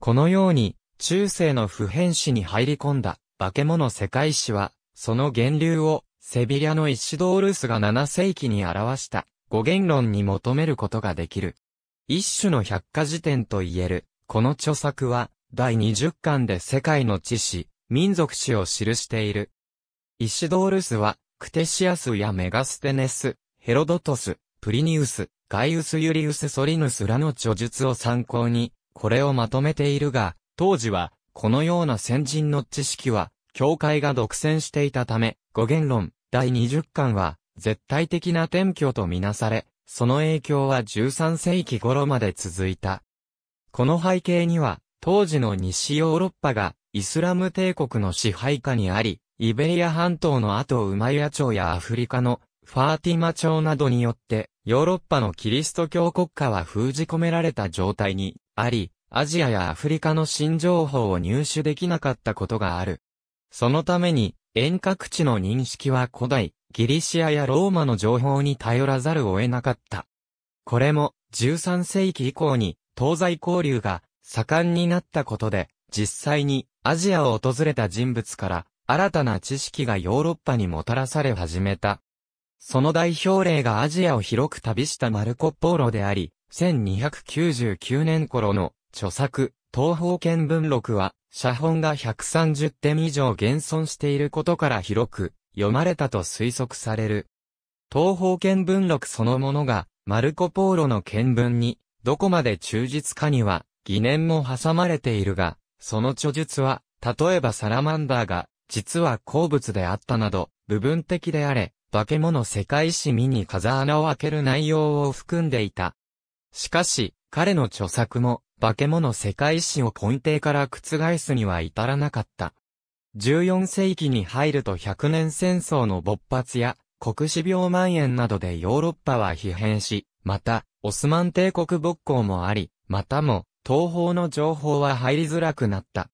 このように、中世の普遍史に入り込んだ、化け物世界史は、その源流をセビリアのイシドールスが7世紀に表した語源論に求めることができる。一種の百科事典と言える、この著作は、第20巻で世界の知史、民族史を記している。イシドールスは、クテシアスやメガステネス、ヘロドトス、プリニウス、ガイウス・ユリウス・ソリヌスらの著述を参考に、これをまとめているが、当時は、このような先人の知識は、教会が独占していたため、語源論、第20巻は、絶対的な転居とみなされ、その影響は13世紀頃まで続いた。この背景には、当時の西ヨーロッパが、イスラム帝国の支配下にあり、イベリア半島の後ウマイヤ朝やアフリカのファーティマ朝などによって、ヨーロッパのキリスト教国家は封じ込められた状態にあり、アジアやアフリカの新情報を入手できなかったことがある。そのために、遠隔地の認識は古代、ギリシアやローマの情報に頼らざるを得なかった。これも13世紀以降に東西交流が盛んになったことで、実際にアジアを訪れた人物から新たな知識がヨーロッパにもたらされ始めた。その代表例がアジアを広く旅したマルコ・ポーロであり、1299年頃の著作、東方見聞録は写本が130点以上現存していることから広く読まれたと推測される。東方見聞録そのものがマルコ・ポーロの見聞にどこまで忠実かには疑念も挟まれているが、その著述は例えばサラマンダーが実は好物であったなど部分的であれ、化け物世界史見に風穴を開ける内容を含んでいた。しかし、彼の著作も、化け物世界史を根底から覆すには至らなかった。14世紀に入ると100年戦争の勃発や、国史病蔓延などでヨーロッパは疲弊し、また、オスマン帝国勃興もあり、またも、東方の情報は入りづらくなった。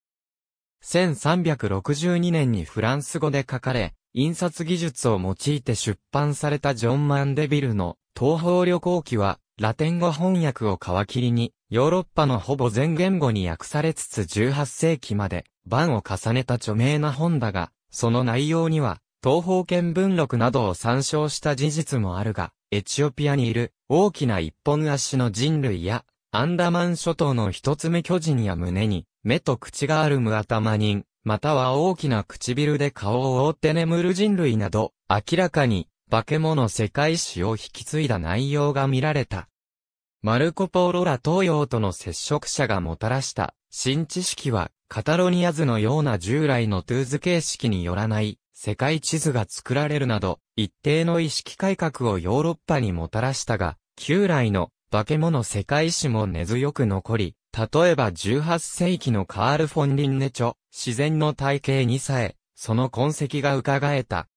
1362年にフランス語で書かれ、印刷技術を用いて出版されたジョン・マンデビルの東方旅行記は、ラテン語翻訳を皮切りに、ヨーロッパのほぼ全言語に訳されつつ18世紀まで、版を重ねた著名な本だが、その内容には、東方見文録などを参照した事実もあるが、エチオピアにいる大きな一本足の人類や、アンダマン諸島の一つ目巨人や胸に、目と口がある無頭人、または大きな唇で顔を覆って眠る人類など、明らかに、化け物世界史を引き継いだ内容が見られた。マルコ・ポーロら東洋との接触者がもたらした新知識は、カタロニア図のような従来のトゥーズ形式によらない世界地図が作られるなど、一定の意識改革をヨーロッパにもたらしたが、旧来の化け物世界史も根強く残り、例えば18世紀のカール・フォン・リンネ著、自然の体系にさえ、その痕跡が伺えた。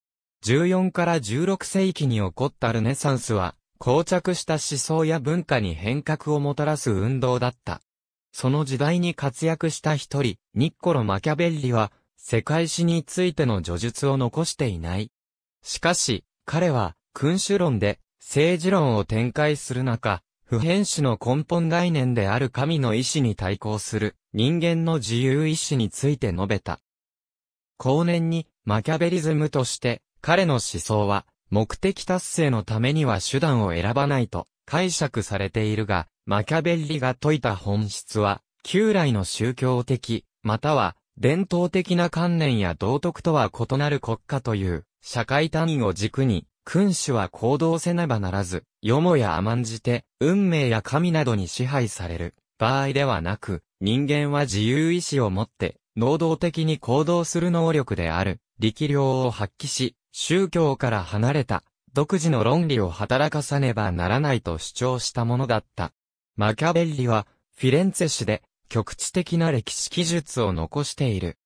14から16世紀に起こったルネサンスは、膠着した思想や文化に変革をもたらす運動だった。その時代に活躍した一人、ニッコロ・マキャベッリは、世界史についての叙述を残していない。しかし、彼は、君主論で、政治論を展開する中、普遍史の根本概念である神の意志に対抗する人間の自由意志について述べた。後年にマキャベリズムとして彼の思想は目的達成のためには手段を選ばないと解釈されているが、マキャベリが説いた本質は、旧来の宗教的、または伝統的な観念や道徳とは異なる国家という社会単位を軸に、君主は行動せねばならず、よもや甘んじて、運命や神などに支配される場合ではなく、人間は自由意志を持って、能動的に行動する能力である、力量を発揮し、宗教から離れた、独自の論理を働かさねばならないと主張したものだった。マキャベリは、フィレンツェ市で、局地的な歴史記述を残している。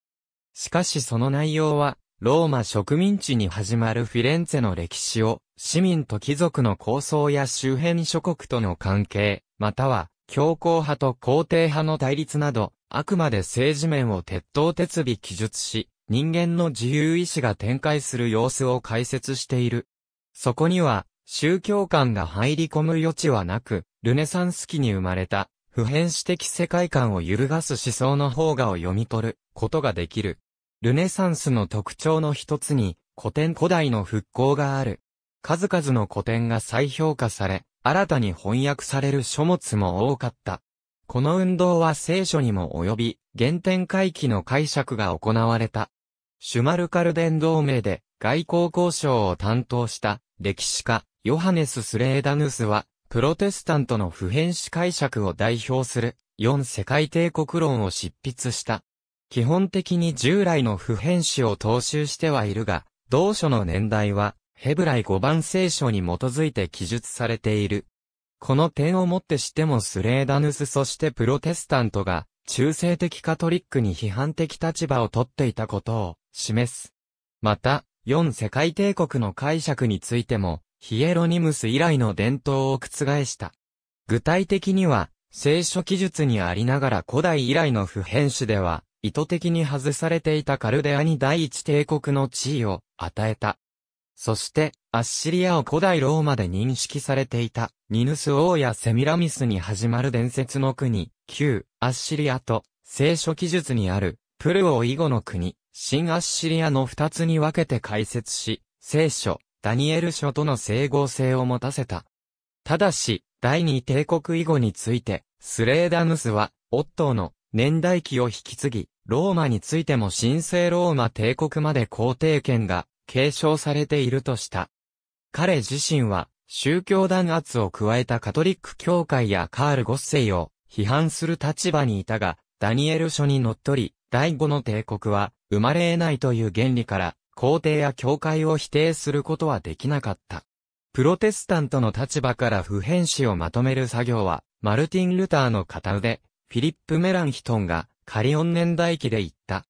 しかしその内容は、ローマ植民地に始まるフィレンツェの歴史を、市民と貴族の構想や周辺諸国との関係、または、強硬派と皇帝派の対立など、あくまで政治面を徹頭徹尾記述し、人間の自由意志が展開する様子を解説している。そこには、宗教観が入り込む余地はなく、ルネサンス期に生まれた、普遍史的世界観を揺るがす思想の方がを読み取ることができる。ルネサンスの特徴の一つに、古典古代の復興がある。数々の古典が再評価され、新たに翻訳される書物も多かった。この運動は聖書にも及び、原点回帰の解釈が行われた。シュマルカルデン同盟で外交交渉を担当した歴史家ヨハネス・スレーダヌスはプロテスタントの普遍史解釈を代表する4世界帝国論を執筆した。基本的に従来の普遍史を踏襲してはいるが、同書の年代はヘブライ5番聖書に基づいて記述されている。この点をもってしてもスレーダヌスそしてプロテスタントが中性的カトリックに批判的立場をとっていたことを示す。また、4世界帝国の解釈についても、ヒエロニムス以来の伝統を覆した。具体的には、聖書記述にありながら古代以来の普遍種では、意図的に外されていたカルデアに第一帝国の地位を与えた。そして、アッシリアを古代ローマで認識されていた、ニヌス王やセミラミスに始まる伝説の国、旧アッシリアと、聖書記述にある、プルオ以後の国、新アッシリアの二つに分けて解説し、聖書、ダニエル書との整合性を持たせた。ただし、第二帝国以後について、スレーダヌスは、オットーの年代記を引き継ぎ、ローマについても神聖ローマ帝国まで皇帝権が継承されているとした。彼自身は、宗教弾圧を加えたカトリック教会やカールセ世を批判する立場にいたが、ダニエル書にのっとり、第五の帝国は生まれ得ないという原理から皇帝や教会を否定することはできなかった。プロテスタントの立場から普遍史をまとめる作業はマルティン・ルターの片腕、フィリップ・メランヒトンがカリオン年代記で言った。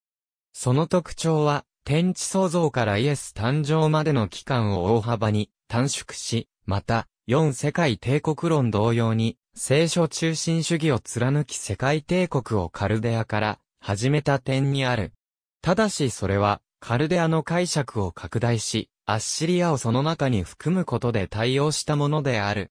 その特徴は天地創造からイエス誕生までの期間を大幅に短縮し、また、四世界帝国論同様に、聖書中心主義を貫き世界帝国をカルデアから始めた点にある。ただしそれは、カルデアの解釈を拡大し、アッシリアをその中に含むことで対応したものである。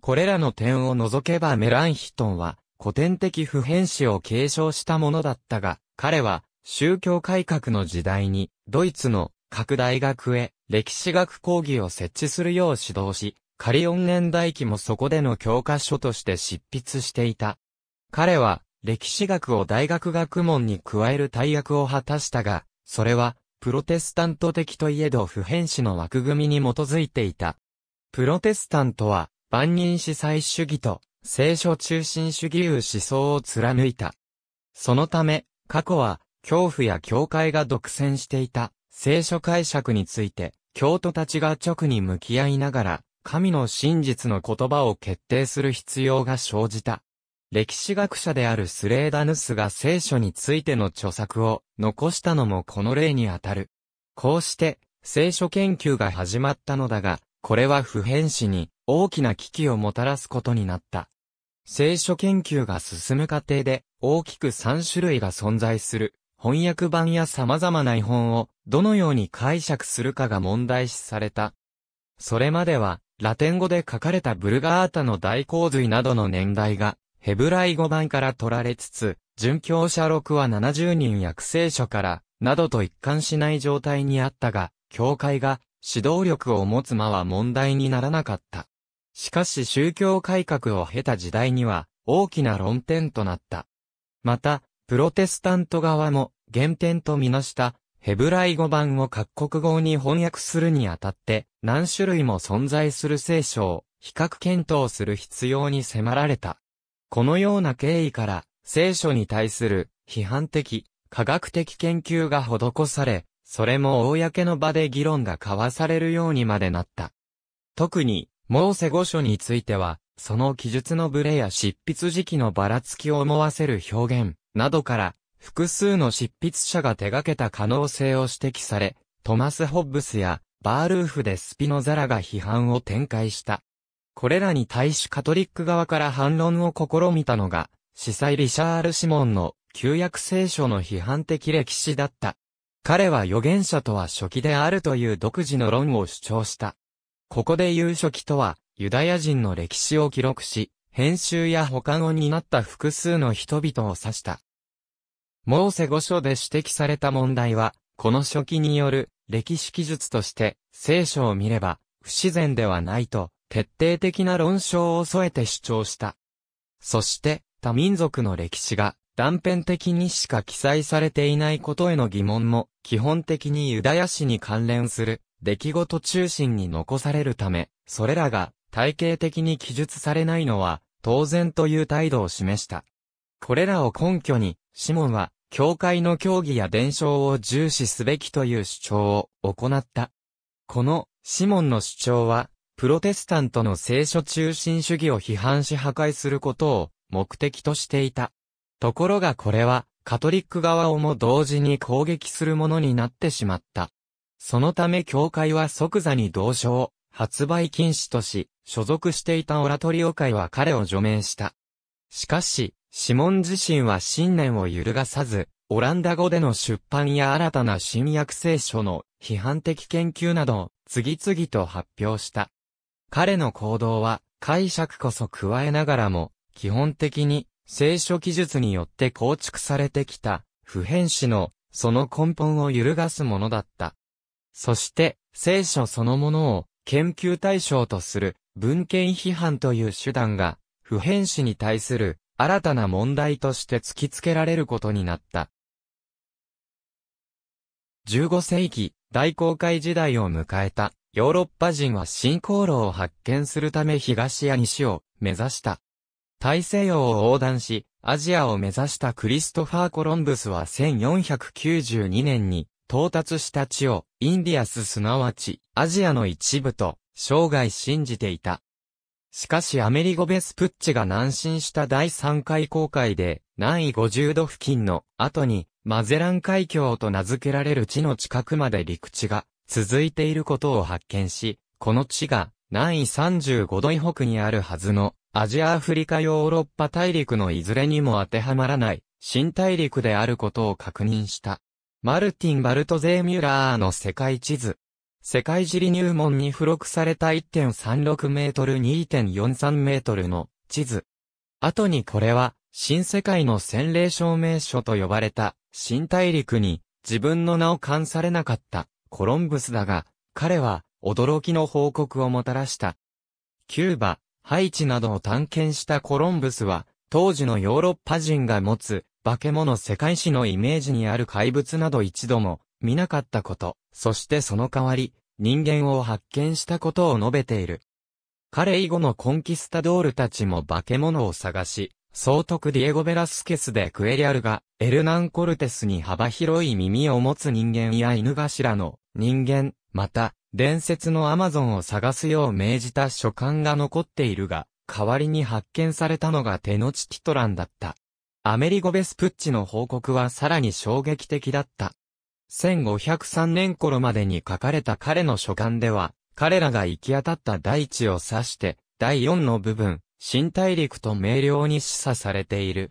これらの点を除けばメランヒトンは、古典的普遍史を継承したものだったが、彼は、宗教改革の時代に、ドイツの各大学へ歴史学講義を設置するよう指導し、カリオン年代記もそこでの教科書として執筆していた。彼は、歴史学を大学学問に加える大役を果たしたが、それは、プロテスタント的といえど普遍史の枠組みに基づいていた。プロテスタントは、万人司祭主義と、聖書中心主義いう思想を貫いた。そのため、過去は、恐怖や教会が独占していた、聖書解釈について、教徒たちが直に向き合いながら、神の真実の言葉を決定する必要が生じた。歴史学者であるスレーダヌスが聖書についての著作を残したのもこの例にあたる。こうして、聖書研究が始まったのだが、これは普遍史に大きな危機をもたらすことになった。聖書研究が進む過程で大きく3種類が存在する翻訳版や様々な絵本をどのように解釈するかが問題視された。それまではラテン語で書かれたブルガータの大洪水などの年代がヘブライ語版から取られつつ、殉教者6は70人約聖書から、などと一貫しない状態にあったが、教会が指導力を持つ間は問題にならなかった。しかし宗教改革を経た時代には大きな論点となった。また、プロテスタント側も原点とみなしたヘブライ語版を各国語に翻訳するにあたって何種類も存在する聖書を比較検討する必要に迫られた。このような経緯から、聖書に対する批判的、科学的研究が施され、それも公の場で議論が交わされるようにまでなった。特に、モーセ五書については、その記述のブレや執筆時期のばらつきを思わせる表現、などから、複数の執筆者が手掛けた可能性を指摘され、トマス・ホッブスや、バールーフでスピノザラが批判を展開した。これらに対しカトリック側から反論を試みたのが、司祭リシャール・シモンの旧約聖書の批判的歴史だった。彼は預言者とは初期であるという独自の論を主張した。ここで言う初期とは、ユダヤ人の歴史を記録し、編集や保管を担った複数の人々を指した。モーセ5書で指摘された問題は、この初期による歴史記述として、聖書を見れば、不自然ではないと徹底的な論証を添えて主張した。そして、他民族の歴史が断片的にしか記載されていないことへの疑問も、基本的にユダヤ史に関連する出来事中心に残されるため、それらが体系的に記述されないのは当然という態度を示した。これらを根拠に、シモンは、教会の教義や伝承を重視すべきという主張を行った。この、シモンの主張は、プロテスタントの聖書中心主義を批判し破壊することを目的としていた。ところがこれは、カトリック側をも同時に攻撃するものになってしまった。そのため教会は即座に同書を発売禁止とし、所属していたオラトリオ会は彼を除名した。しかし、シモン自身は信念を揺るがさず、オランダ語での出版や新たな新約聖書の批判的研究などを次々と発表した。彼の行動は解釈こそ加えながらも、基本的に聖書記述によって構築されてきた普遍史のその根本を揺るがすものだった。そして聖書そのものを研究対象とする文献批判という手段が普遍史に対する新たな問題として突きつけられることになった。15世紀大航海時代を迎えたヨーロッパ人は新航路を発見するため東や西を目指した。大西洋を横断し、アジアを目指したクリストファー・コロンブスは1492年に到達した地をインディアスすなわちアジアの一部と生涯信じていた。しかしアメリゴ・ベスプッチが南進した第3回航海で南緯50度付近の後にマゼラン海峡と名付けられる地の近くまで陸地が続いていることを発見し、この地が南緯35度以北にあるはずのアジアアフリカヨーロッパ大陸のいずれにも当てはまらない新大陸であることを確認した。マルティン・バルトゼー・ミュラーの世界地図。世界尻入門に付録された1.36メートル2.43メートルの地図。後にこれは新世界の洗礼証明書と呼ばれた新大陸に自分の名を冠されなかったコロンブスだが、彼は驚きの報告をもたらした。キューバ、ハイチなどを探検したコロンブスは、当時のヨーロッパ人が持つ、化け物世界史のイメージにある怪物など一度も見なかったこと、そしてその代わり、人間を発見したことを述べている。彼以後のコンキスタドールたちも化け物を探し、総督ディエゴ・ベラスケスでクエリアルが、エルナン・コルテスに幅広い耳を持つ人間や犬頭の人間、また、伝説のアマゾンを探すよう命じた書簡が残っているが、代わりに発見されたのがテノチティトランだった。アメリゴ・ベスプッチの報告はさらに衝撃的だった。1503年頃までに書かれた彼の書簡では、彼らが行き当たった大地を指して、第4の部分、新大陸と明瞭に示唆されている。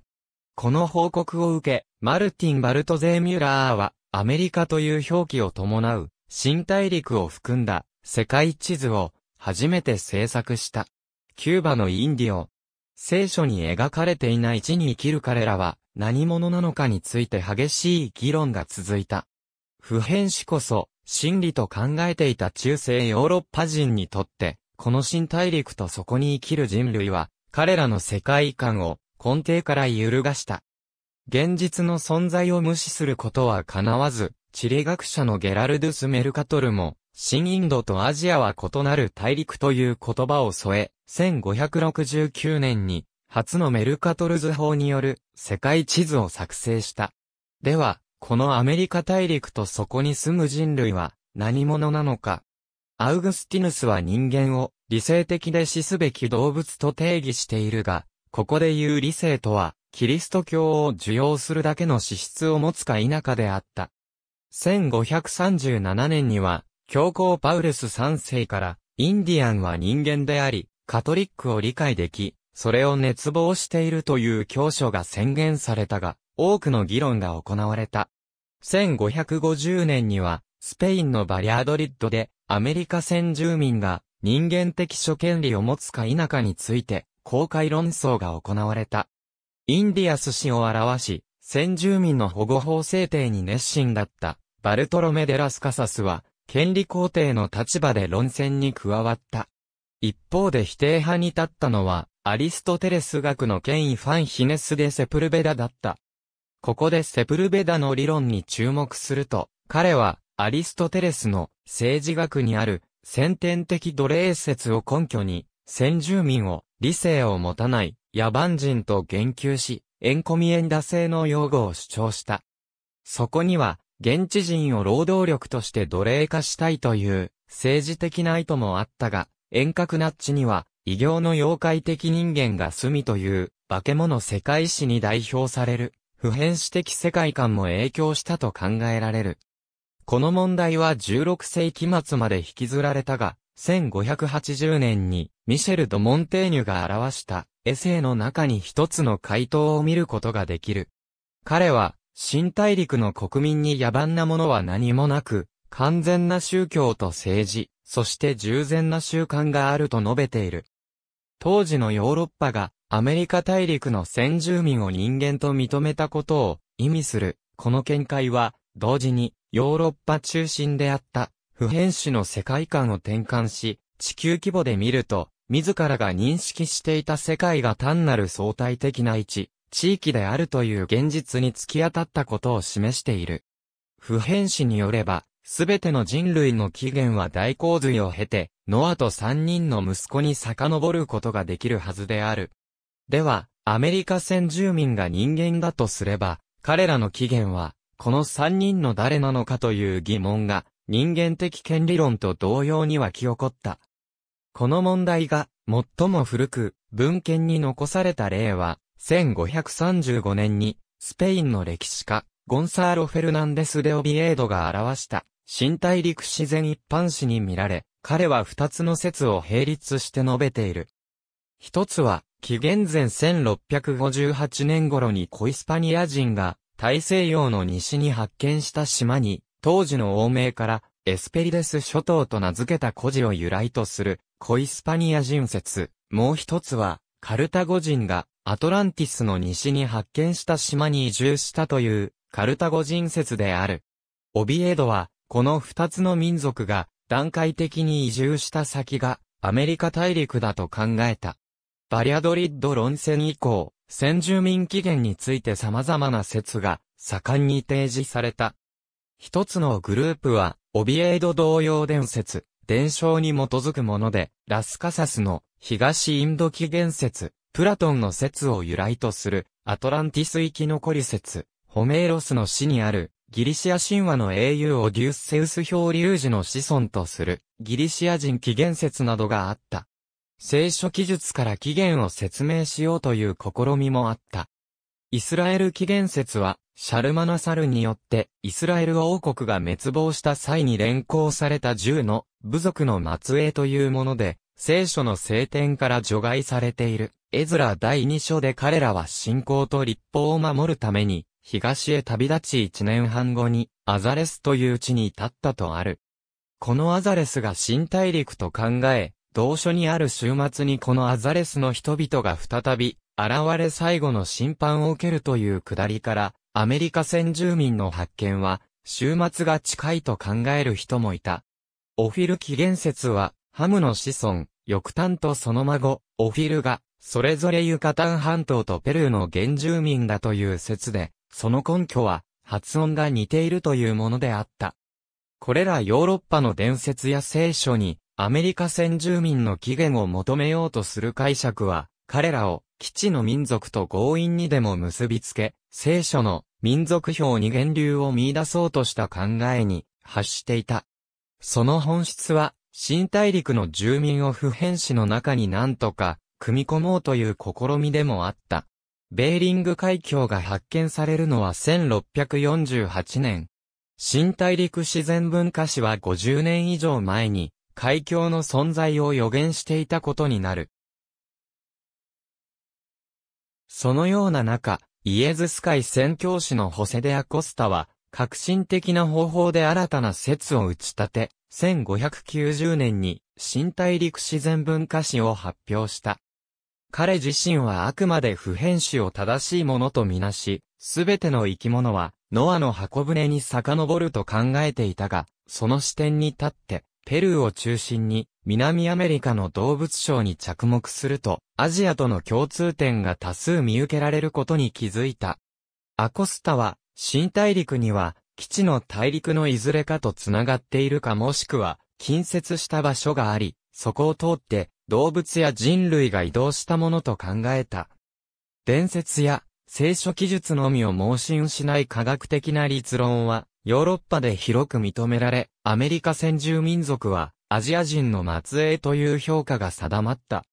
この報告を受け、マルティン・バルトゼー・ミュラーは、アメリカという表記を伴う、新大陸を含んだ、世界地図を、初めて制作した。キューバのインディオ聖書に描かれていない地に生きる彼らは、何者なのかについて激しい議論が続いた。普遍史こそ、真理と考えていた中世ヨーロッパ人にとって、この新大陸とそこに生きる人類は、彼らの世界観を根底から揺るがした。現実の存在を無視することは叶わず、地理学者のゲラルドゥス・メルカトルも、新インドとアジアは異なる大陸という言葉を添え、1569年に、初のメルカトル図法による世界地図を作成した。では、このアメリカ大陸とそこに住む人類は何者なのかアウグスティヌスは人間を理性的で死すべき動物と定義しているが、ここで言う理性とは、キリスト教を受容するだけの資質を持つか否かであった。1537年には、教皇パウルス3世から、インディアンは人間であり、カトリックを理解でき、それを熱望しているという教書が宣言されたが、多くの議論が行われた。1550年には、スペインのバリアドリッドで、アメリカ先住民が人間的諸権利を持つか否かについて、公開論争が行われた。インディアス氏を表し、先住民の保護法制定に熱心だったバルトロメ・デラスカサスは、権利皇帝の立場で論戦に加わった。一方で否定派に立ったのは、アリストテレス学の権威ファン・ヒネス・デ・セプルベダだった。ここでセプルベダの理論に注目すると、彼は、アリストテレスの政治学にある先天的奴隷説を根拠に、先住民を理性を持たない野蛮人と言及し、エンコミエンダ制の用語を主張した。そこには、現地人を労働力として奴隷化したいという政治的な意図もあったが、遠隔ナッチには、異形の妖怪的人間が住みという化け物世界史に代表される、普遍史的世界観も影響したと考えられる。この問題は16世紀末まで引きずられたが、1580年にミシェル・ド・モンテーニュが表したエセイの中に一つの回答を見ることができる。彼は、新大陸の国民に野蛮なものは何もなく、完全な宗教と政治、そして従前な習慣があると述べている。当時のヨーロッパがアメリカ大陸の先住民を人間と認めたことを意味する、この見解は、同時にヨーロッパ中心であった普遍主の世界観を転換し、地球規模で見ると、自らが認識していた世界が単なる相対的な位置、地域であるという現実に突き当たったことを示している。普遍史によれば、すべての人類の起源は大洪水を経て、ノアと三人の息子に遡ることができるはずである。では、アメリカ先住民が人間だとすれば、彼らの起源は、この三人の誰なのかという疑問が、人間的権利論と同様に湧き起こった。この問題が、最も古く、文献に残された例は、1535年に、スペインの歴史家、ゴンサーロ・フェルナンデス・デ・オビエードが表した、新大陸自然一般史に見られ、彼は二つの説を並立して述べている。一つは、紀元前1658年頃にコイスパニア人が大西洋の西に発見した島に、当時の王名から、エスペリデス諸島と名付けた孤児を由来とする、コイスパニア人説。もう一つは、カルタゴ人が、アトランティスの西に発見した島に移住したという、カルタゴ人説である。オビエドは、この二つの民族が、段階的に移住した先が、アメリカ大陸だと考えた。バリアドリッド論戦以降、先住民起源について様々な説が盛んに提示された。一つのグループは、オビエイド同様伝説、伝承に基づくもので、ラスカサスの東インド起源説、プラトンの説を由来とする、アトランティス生き残り説、ホメーロスの死にある、ギリシア神話の英雄をデュッセウス漂流時の子孫とする、ギリシア人起源説などがあった。聖書記述から起源を説明しようという試みもあった。イスラエル起源説は、シャルマナサルによって、イスラエル王国が滅亡した際に連行された銃の部族の末裔というもので、聖書の聖典から除外されている。エズラ第二章で彼らは信仰と立法を守るために、東へ旅立ち一年半後に、アザレスという地に立ったとある。このアザレスが新大陸と考え、同書にある週末にこのアザレスの人々が再び、現れ最後の審判を受けるというくだりから、アメリカ先住民の発見は、週末が近いと考える人もいた。オフィル起源説は、ハムの子孫、翼端とその孫、オフィルが、それぞれユカタン半島とペルーの原住民だという説で、その根拠は、発音が似ているというものであった。これらヨーロッパの伝説や聖書に、アメリカ先住民の起源を求めようとする解釈は、彼らを基地の民族と強引にでも結びつけ、聖書の民族表に源流を見出そうとした考えに発していた。その本質は、新大陸の住民を普遍史の中に何とか組み込もうという試みでもあった。ベーリング海峡が発見されるのは1648年。新大陸自然文化史は50年以上前に海峡の存在を予言していたことになる。そのような中、イエズス会宣教師のホセデア・コスタは、革新的な方法で新たな説を打ち立て、1590年に新大陸自然文化史を発表した。彼自身はあくまで普遍史を正しいものとみなし、すべての生き物はノアの箱舟に遡ると考えていたが、その視点に立って、ペルーを中心に南アメリカの動物賞に着目すると、アジアとの共通点が多数見受けられることに気づいた。アコスタは、新大陸には、基地の大陸のいずれかと繋がっているかもしくは、近接した場所があり、そこを通って、動物や人類が移動したものと考えた。伝説や、聖書記述のみを盲信しない科学的な立論は、ヨーロッパで広く認められ、アメリカ先住民族は、アジア人の末裔という評価が定まった。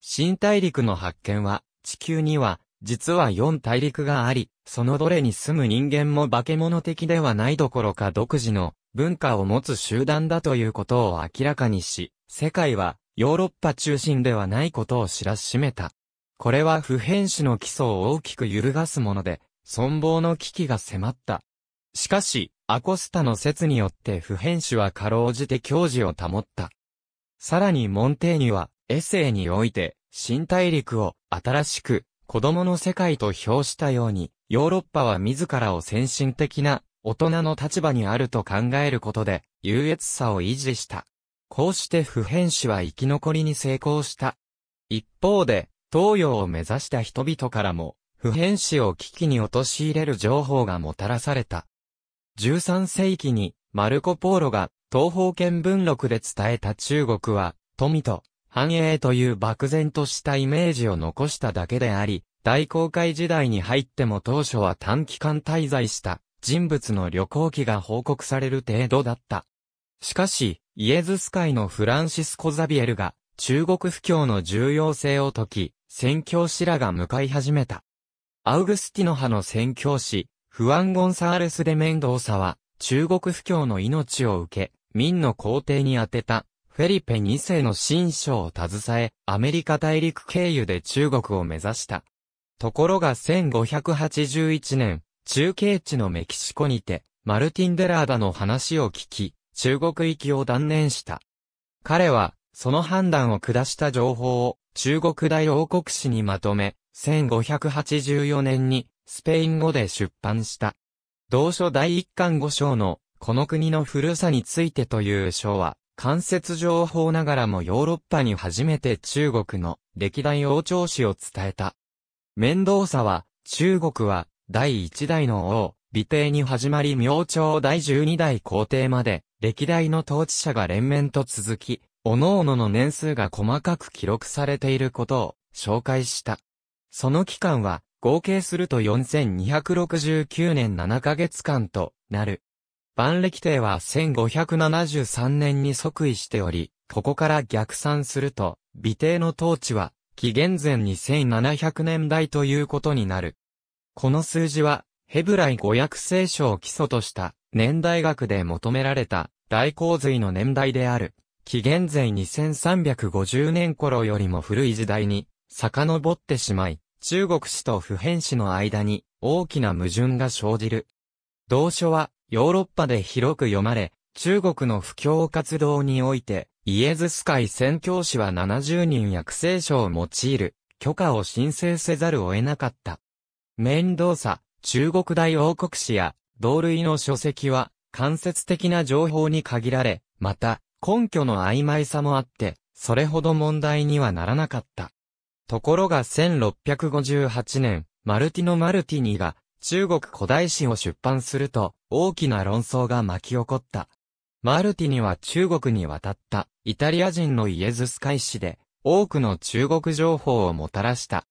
新大陸の発見は、地球には、実は4大陸があり、そのどれに住む人間も化け物的ではないどころか独自の文化を持つ集団だということを明らかにし、世界はヨーロッパ中心ではないことを知らしめた。これは普遍種の基礎を大きく揺るがすもので、存亡の危機が迫った。しかし、アコスタの説によって普遍主はかろうじて教示を保った。さらにモンテーニは、エッセイにおいて、新大陸を新しく子供の世界と表したように、ヨーロッパは自らを先進的な大人の立場にあると考えることで優越さを維持した。こうして普遍史は生き残りに成功した。一方で、東洋を目指した人々からも、普遍史を危機に陥れる情報がもたらされた。13世紀にマルコ・ポーロが東方見聞録で伝えた中国は富と繁栄という漠然としたイメージを残しただけであり、大航海時代に入っても当初は短期間滞在した人物の旅行記が報告される程度だった。しかし、イエズス会のフランシスコ・ザビエルが中国布教の重要性を解き、宣教師らが向かい始めた。アウグスティノ派の宣教師、フアン・ゴンサーレス・デ・メンドーサは、中国不況の命を受け、民の皇帝に宛てた、フェリペ2世の新書を携え、アメリカ大陸経由で中国を目指した。ところが1581年、中継地のメキシコにて、マルティン・デラーダの話を聞き、中国行きを断念した。彼は、その判断を下した情報を中国大王国史にまとめ、1584年にスペイン語で出版した。同書第一巻五章の、この国の古さについてという章は、間接情報ながらもヨーロッパに初めて中国の歴代王朝史を伝えた。面倒さは、中国は第一代の王、美帝に始まり明朝第十二代皇帝まで、歴代の統治者が連綿と続き、各々の年数が細かく記録されていることを紹介した。その期間は合計すると4269年7ヶ月間となる。万歴帝は1573年に即位しており、ここから逆算すると、美帝の統治は、紀元前2700年代ということになる。この数字は、ヘブライ語訳聖書を基礎とした年代学で求められた大洪水の年代である。紀元前2350年頃よりも古い時代に遡ってしまい、中国史と普遍史の間に大きな矛盾が生じる。同書はヨーロッパで広く読まれ、中国の布教活動において、イエズス会宣教師は70人や聖書を用いる、許可を申請せざるを得なかった。面倒さ、中国大王国史や、同類の書籍は、間接的な情報に限られ、また、根拠の曖昧さもあって、それほど問題にはならなかった。ところが1658年、マルティノ・マルティニが中国古代史を出版すると大きな論争が巻き起こった。マルティニは中国に渡ったイタリア人のイエズス会士で多くの中国情報をもたらした。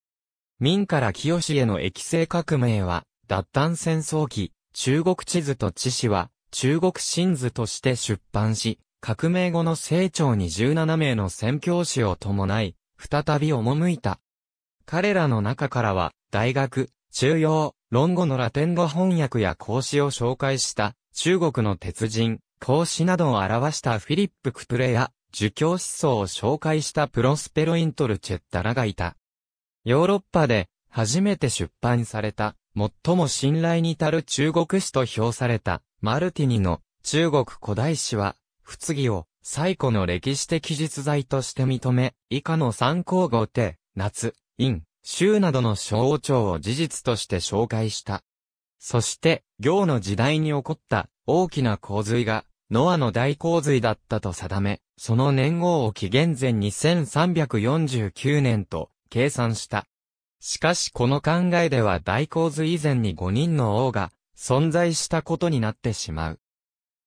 民から清への液性革命は脱炭戦争期、中国地図と地史は中国新図として出版し、革命後の清朝に17名の宣教師を伴い、再び赴いた。彼らの中からは、大学、中央、論語のラテン語翻訳や孔子を紹介した、中国の鉄人、孔子などを表したフィリップ・クプレや、儒教思想を紹介したプロスペロ・イントルチェッタラがいた。ヨーロッパで、初めて出版された、最も信頼に足る中国史と評された、マルティニの中国古代史は、仏義を、最古の歴史的実在として認め、以下の参考語手、夏、陰、州などの象徴を事実として紹介した。そして、行の時代に起こった大きな洪水が、ノアの大洪水だったと定め、その年号を紀元前2349年と計算した。しかしこの考えでは大洪水以前に5人の王が存在したことになってしまう。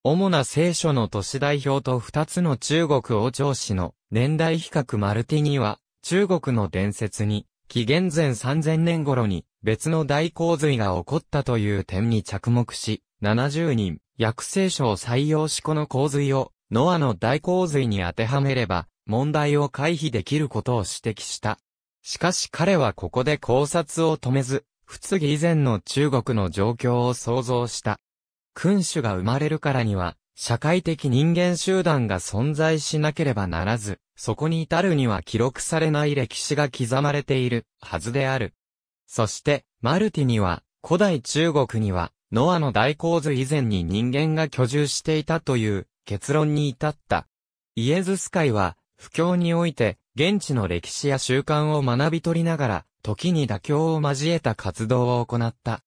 主な聖書の都市代表と二つの中国王朝史の年代比較マルティニは、中国の伝説に、紀元前3000年頃に別の大洪水が起こったという点に着目し、70人、薬聖書を採用しこの洪水を、ノアの大洪水に当てはめれば、問題を回避できることを指摘した。しかし彼はここで考察を止めず、仏以前の中国の状況を想像した。君主が生まれるからには、社会的人間集団が存在しなければならず、そこに至るには記録されない歴史が刻まれているはずである。そして、マルティには、古代中国には、ノアの大洪水以前に人間が居住していたという結論に至った。イエズス会は、不況において、現地の歴史や習慣を学び取りながら、時に妥協を交えた活動を行った。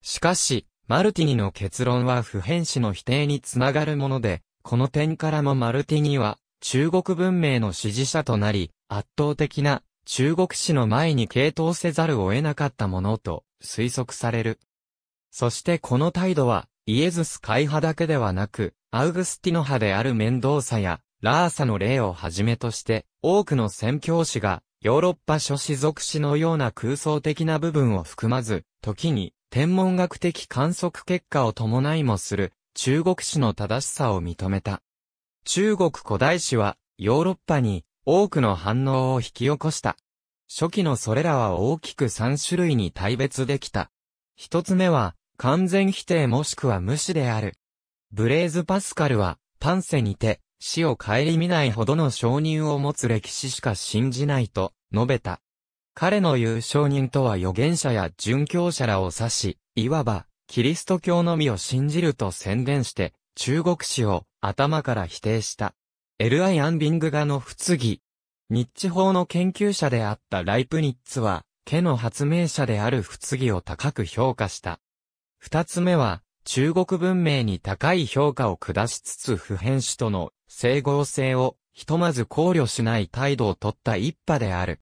しかし、マルティニの結論は普遍史の否定につながるもので、この点からもマルティニは中国文明の支持者となり、圧倒的な中国史の前に傾倒せざるを得なかったものと推測される。そしてこの態度はイエズス会派だけではなく、アウグスティノ派であるメンドーサやラーサの例をはじめとして多くの宣教師がヨーロッパ諸氏族史のような空想的な部分を含まず、時に天文学的観測結果を伴いもする中国史の正しさを認めた。中国古代史はヨーロッパに多くの反応を引き起こした。初期のそれらは大きく3種類に大別できた。一つ目は完全否定もしくは無視である。ブレーズ・パスカルはパンセにて死を顧みないほどの承認を持つ歴史しか信じないと述べた。彼の優勝人とは預言者や殉教者らを指し、いわば、キリスト教のみを信じると宣伝して、中国史を頭から否定した。L.I. アンビング画の不次。日地チ法の研究者であったライプニッツは、家の発明者である不次を高く評価した。二つ目は、中国文明に高い評価を下しつつ普遍史との整合性をひとまず考慮しない態度をとった一派である。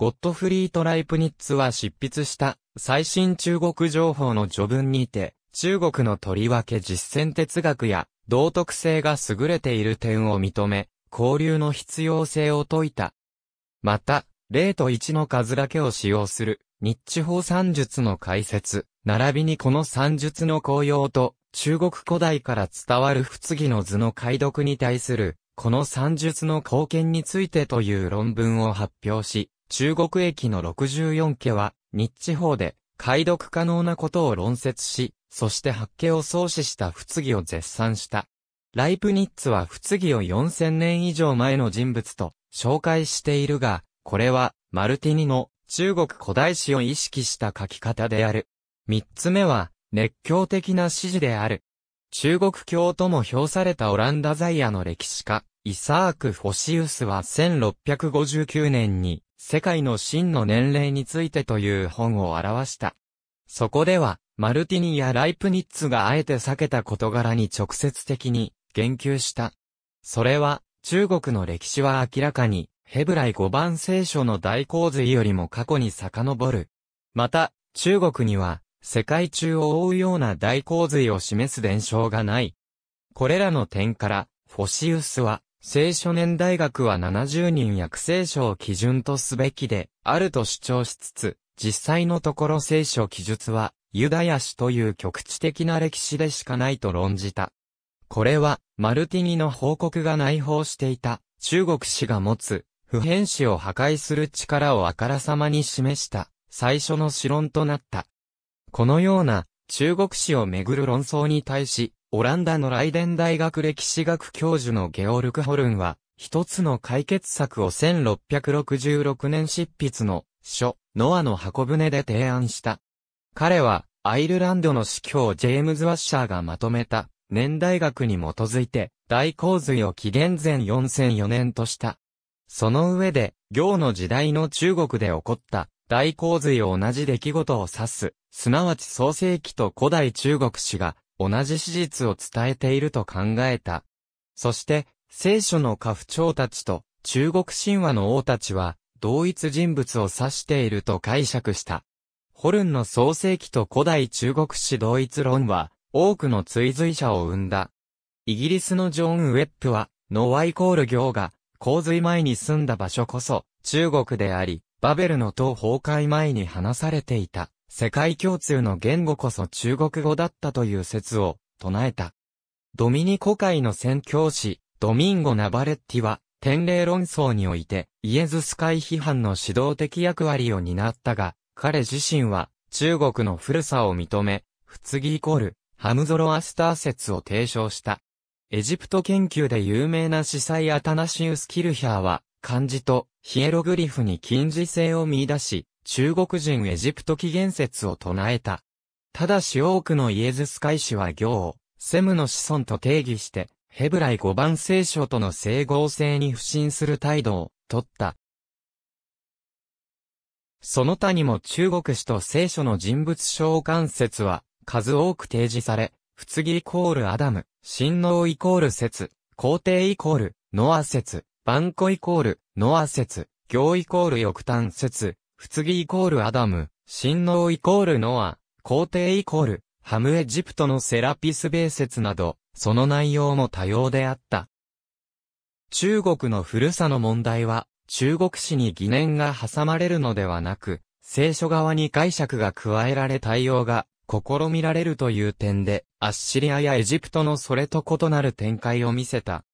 ゴットフリート・ライプニッツは執筆した最新中国情報の序文にて、中国のとりわけ実践哲学や道徳性が優れている点を認め、交流の必要性を説いた。また、0と1の数だけを使用する、日地方算術の解説、並びにこの算術の効用と、中国古代から伝わる仏義の図の解読に対する、この算術の貢献についてという論文を発表し、中国駅の64家は、日地方で、解読可能なことを論説し、そして発家を創始した仏義を絶賛した。ライプニッツは仏義を4000年以上前の人物と紹介しているが、これはマルティニの中国古代史を意識した書き方である。三つ目は熱狂的な支持である。中国教とも評されたオランダザイアの歴史家、イサーク・フォシウスは1659年に世界の真の年齢についてという本を表した。そこでは、マルティニやライプニッツがあえて避けた事柄に直接的に言及した。それは、中国の歴史は明らかに、ヘブライ5番聖書の大洪水よりも過去に遡る。また、中国には、世界中を覆うような大洪水を示す伝承がない。これらの点から、フォシウスは、聖書年大学は70人約聖書を基準とすべきで、あると主張しつつ、実際のところ聖書記述は、ユダヤ史という局地的な歴史でしかないと論じた。これは、マルティニの報告が内包していた、中国史が持つ、普遍史を破壊する力をあからさまに示した、最初の史論となった。このような、中国史をめぐる論争に対し、オランダのライデン大学歴史学教授のゲオルク・ホルンは、一つの解決策を1666年執筆の書、ノアの箱舟で提案した。彼は、アイルランドの司教ジェームズ・ワッシャーがまとめた、年代学に基づいて、大洪水を紀元前4004年とした。その上で、行の時代の中国で起こった、大洪水を同じ出来事を指す、すなわち創世紀と古代中国史が同じ史実を伝えていると考えた。そして、聖書の家父長たちと中国神話の王たちは同一人物を指していると解釈した。ホルンの創世記と古代中国史同一論は多くの追随者を生んだ。イギリスのジョン・ウェップは、ノワイコール行が洪水前に住んだ場所こそ中国であり、バベルの塔崩壊前に話されていた。世界共通の言語こそ中国語だったという説を唱えた。ドミニコ会の宣教師、ドミンゴ・ナバレッティは、天霊論争において、イエズス会批判の指導的役割を担ったが、彼自身は、中国の古さを認め、不継イコール、ハムゾロアスター説を提唱した。エジプト研究で有名な司祭アタナシウス・キルヒャーは、漢字とヒエログリフに近似性を見出し、中国人エジプト起源説を唱えた。ただし多くのイエズス会士は行を、セムの子孫と定義して、ヘブライ5番聖書との整合性に不信する態度を、取った。その他にも中国史と聖書の人物召喚説は、数多く提示され、仏次イコールアダム、神王イコール説、皇帝イコール、ノア説、万古イコール、ノア説、行イコール翼端説、仏儀イコールアダム、神王イコールノア、皇帝イコール、ハムエジプトのセラピス米説など、その内容も多様であった。中国の古さの問題は、中国史に疑念が挟まれるのではなく、聖書側に解釈が加えられ対応が試みられるという点で、アッシリアやエジプトのそれと異なる展開を見せた。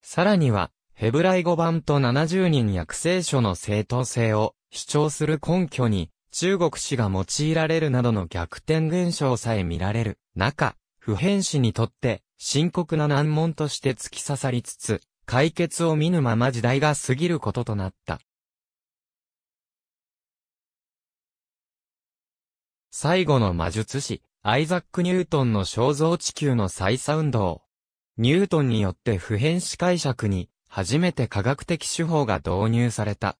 さらには、ヘブライ語版と70人訳聖書の正当性を主張する根拠に、中国史が用いられるなどの逆転現象さえ見られる中、普遍史にとって深刻な難問として突き刺さりつつ、解決を見ぬまま時代が過ぎることとなった。最後の魔術師、アイザック・ニュートンの肖像地球の再ン運動。ニュートンによって普遍史解釈に、初めて科学的手法が導入された。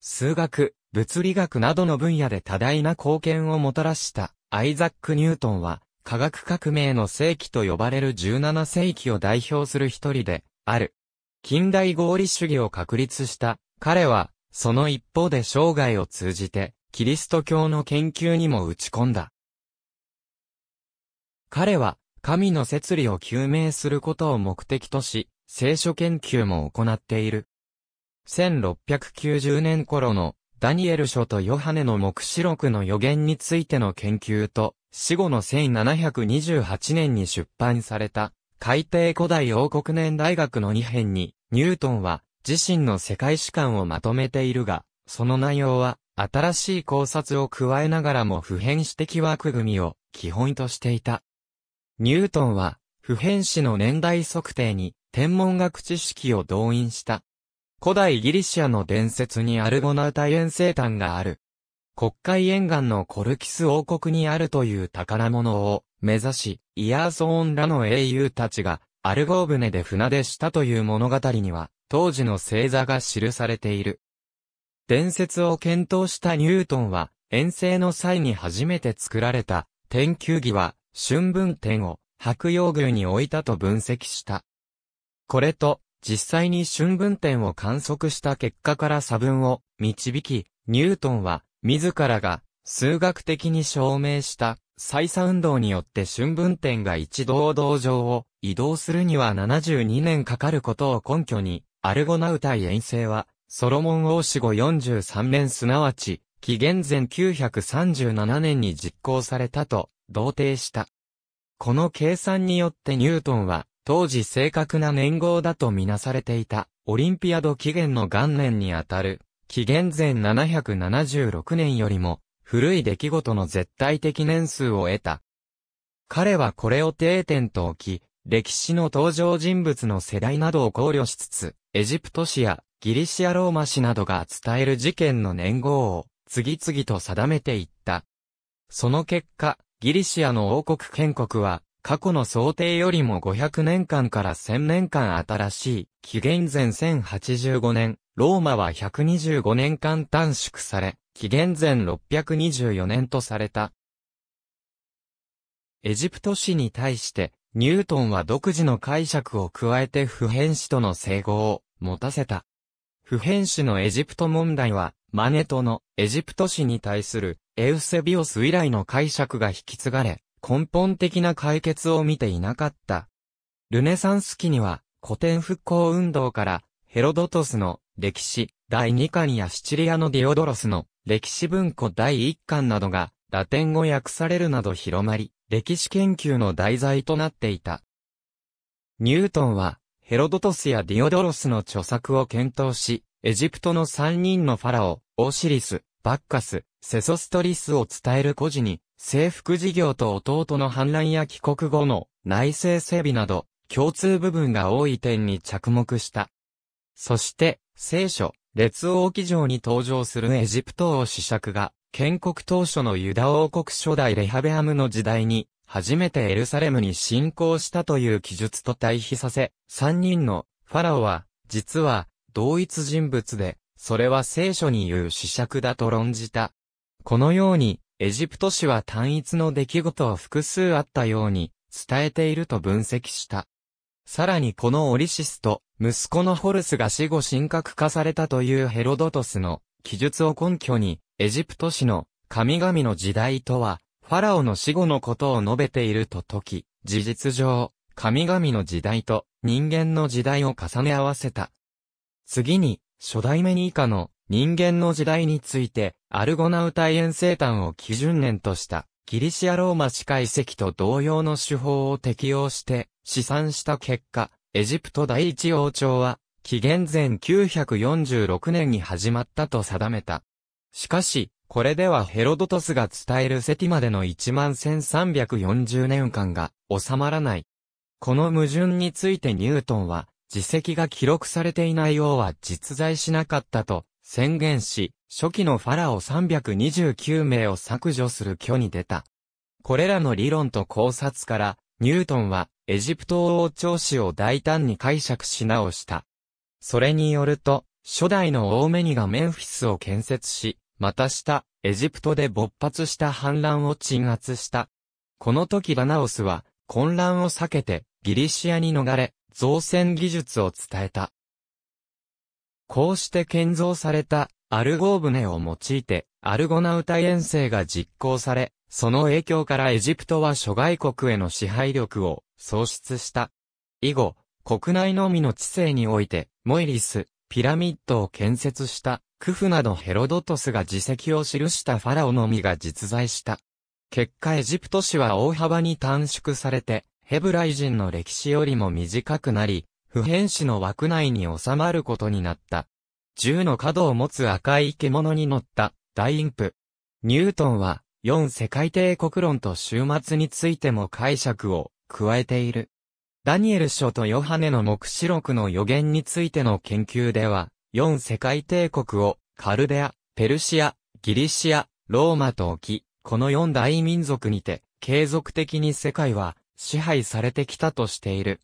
数学、物理学などの分野で多大な貢献をもたらしたアイザック・ニュートンは、科学革命の世紀と呼ばれる17世紀を代表する一人で、ある。近代合理主義を確立した彼は、その一方で生涯を通じて、キリスト教の研究にも打ち込んだ。彼は、神の摂理を究明することを目的とし、聖書研究も行っている。1690年頃のダニエル書とヨハネの目視録の予言についての研究と、死後の1728年に出版された、海底古代王国年大学の2編に、ニュートンは自身の世界史観をまとめているが、その内容は新しい考察を加えながらも普遍史的枠組みを基本としていた。ニュートンは普遍史の年代測定に天文学知識を動員した古代ギリシアの伝説にアルゴナウタ遠征誕がある。国会沿岸のコルキス王国にあるという宝物を目指し、イヤーソーンらの英雄たちがアルゴー船で船出したという物語には、当時の星座が記されている。伝説を検討したニュートンは、遠征の際に初めて作られた、天球儀は、春分天を、白洋宮に置いたと分析した。これと、実際に春分点を観測した結果から差分を導き、ニュートンは自らが数学的に証明した再差運動によって春分点が一堂道上を移動するには72年かかることを根拠に、アルゴナウタイ遠征は、ソロモン王子後43年すなわち、紀元前937年に実行されたと、同定した。この計算によってニュートンは、当時正確な年号だとみなされていた、オリンピアド紀元の元年にあたる、紀元前776年よりも、古い出来事の絶対的年数を得た。彼はこれを定点と置き、歴史の登場人物の世代などを考慮しつつ、エジプト史やギリシアローマ史などが伝える事件の年号を次々と定めていった。その結果、ギリシアの王国建国は過去の想定よりも500年間から1000年間新しい、紀元前1085年、ローマは125年間短縮され、紀元前624年とされた。エジプト史に対して、ニュートンは独自の解釈を加えて普遍史との整合を持たせた。普遍史のエジプト問題は、マネトのエジプト史に対するエウセビオス以来の解釈が引き継がれ、根本的な解決を見ていなかった。ルネサンス期には古典復興運動からヘロドトスの歴史第2巻やシチリアのディオドロスの歴史文庫第1巻などがラテン語訳されるなど広まり、歴史研究の題材となっていた。ニュートンはヘロドトスやディオドロスの著作を検討し、エジプトの3人のファラオ、オシリス、バッカス、セソストリスを伝える孤児に、征服事業と弟の反乱や帰国後の内政整備など、共通部分が多い点に着目した。そして、聖書、列王記上に登場するエジプト王子爵が、建国当初のユダ王国初代レハベアムの時代に、初めてエルサレムに侵攻したという記述と対比させ、三人のファラオは、実は、同一人物で、それは聖書に言う死爵だと論じた。このように、エジプト史は単一の出来事を複数あったように伝えていると分析した。さらにこのオリシスと息子のホルスが死後神格化されたというヘロドトスの記述を根拠にエジプト史の神々の時代とはファラオの死後のことを述べていると説き、事実上、神々の時代と人間の時代を重ね合わせた。次に、初代目に以下の人間の時代について、アルゴナウタイ遠征誕を基準年とした、ギリシアローマ司会。析と同様の手法を適用して試算した結果、エジプト第一王朝は、紀元前946年に始まったと定めた。しかし、これではヘロドトスが伝えるセティまでの11,340年間が収まらない。この矛盾についてニュートンは、自責が記録されていない王は実在しなかったと宣言し、初期のファラオ329名を削除する挙に出た。これらの理論と考察から、ニュートンはエジプト王朝史を大胆に解釈し直した。それによると、初代のオーメニがメンフィスを建設し、また下、エジプトで勃発した反乱を鎮圧した。この時バナオスは、混乱を避けて、ギリシアに逃れ、造船技術を伝えた。こうして建造されたアルゴー船を用いて、アルゴナウタ遠征が実行され、その影響からエジプトは諸外国への支配力を喪失した。以後、国内のみの知性において、モイリス、ピラミッドを建設した、クフなどヘロドトスが自責を記したファラオのみが実在した。結果エジプト史は大幅に短縮されて、ヘブライ人の歴史よりも短くなり、普遍詞の枠内に収まることになった。10の角を持つ赤い獣に乗った大インプ。ニュートンは4世界帝国論と終末についても解釈を加えている。ダニエル書とヨハネの目視録の予言についての研究では、4世界帝国をカルデア、ペルシア、ギリシア、ローマと置き、この4大民族にて継続的に世界は支配されてきたとしている。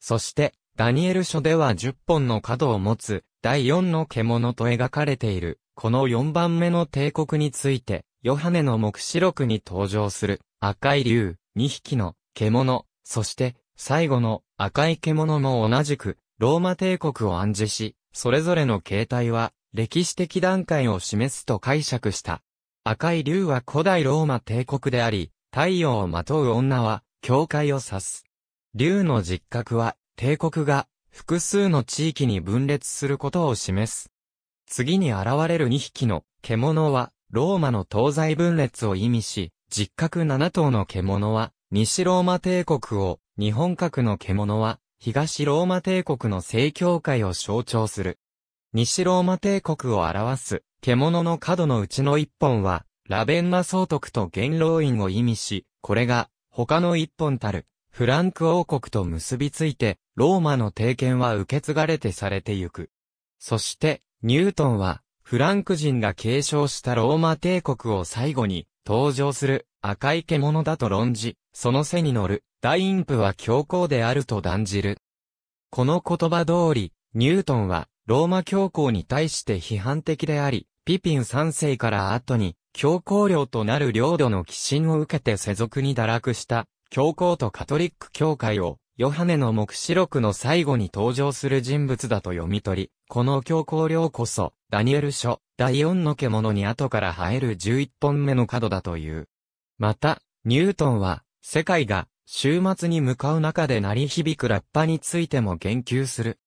そして、ダニエル書では10本の角を持つ第4の獣と描かれている、この4番目の帝国について、ヨハネの目視録に登場する赤い竜、2匹の獣、そして最後の赤い獣も同じくローマ帝国を暗示し、それぞれの形態は歴史的段階を示すと解釈した。赤い竜は古代ローマ帝国であり、太陽をまとう女は教会を指す。竜の実格は帝国が複数の地域に分裂することを示す。次に現れる2匹の獣は、ローマの東西分裂を意味し、実核7頭の獣は、西ローマ帝国を、日本核の獣は、東ローマ帝国の正教会を象徴する。西ローマ帝国を表す、獣の角のうちの1本は、ラベンナ総督と元老院を意味し、これが、他の1本たる、フランク王国と結びついて、ローマの帝権は受け継がれてされてゆく。そして、ニュートンは、フランク人が継承したローマ帝国を最後に、登場する赤い獣だと論じ、その背に乗る大陰ンは強硬であると断じる。この言葉通り、ニュートンはローマ教皇に対して批判的であり、ピピン三世から後に教皇領となる領土の寄進を受けて世俗に堕落した教皇とカトリック教会を、ヨハネの目視録の最後に登場する人物だと読み取り、この教皇領こそ、ダニエル書、第4の獣に後から生える11本目の角だという。また、ニュートンは、世界が、週末に向かう中で鳴り響くラッパについても言及する。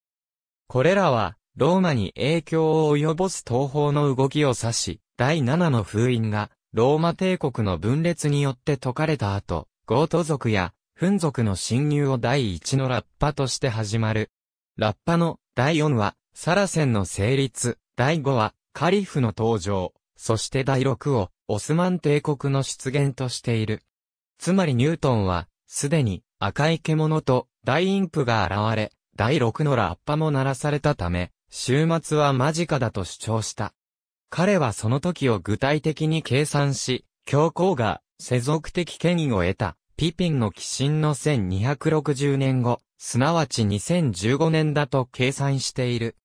これらは、ローマに影響を及ぼす東方の動きを指し、第7の封印が、ローマ帝国の分裂によって解かれた後、ゴート族や、フン族の侵入を第一のラッパとして始まる。ラッパの第4は、サラセンの成立、第5は、カリフの登場、そして第6を、オスマン帝国の出現としている。つまりニュートンは、すでに、赤い獣と、大インプが現れ、第6のラッパも鳴らされたため、週末は間近だと主張した。彼はその時を具体的に計算し、教皇が世俗的権威を得た、ピピンの寄進の1260年後、すなわち2015年だと計算している。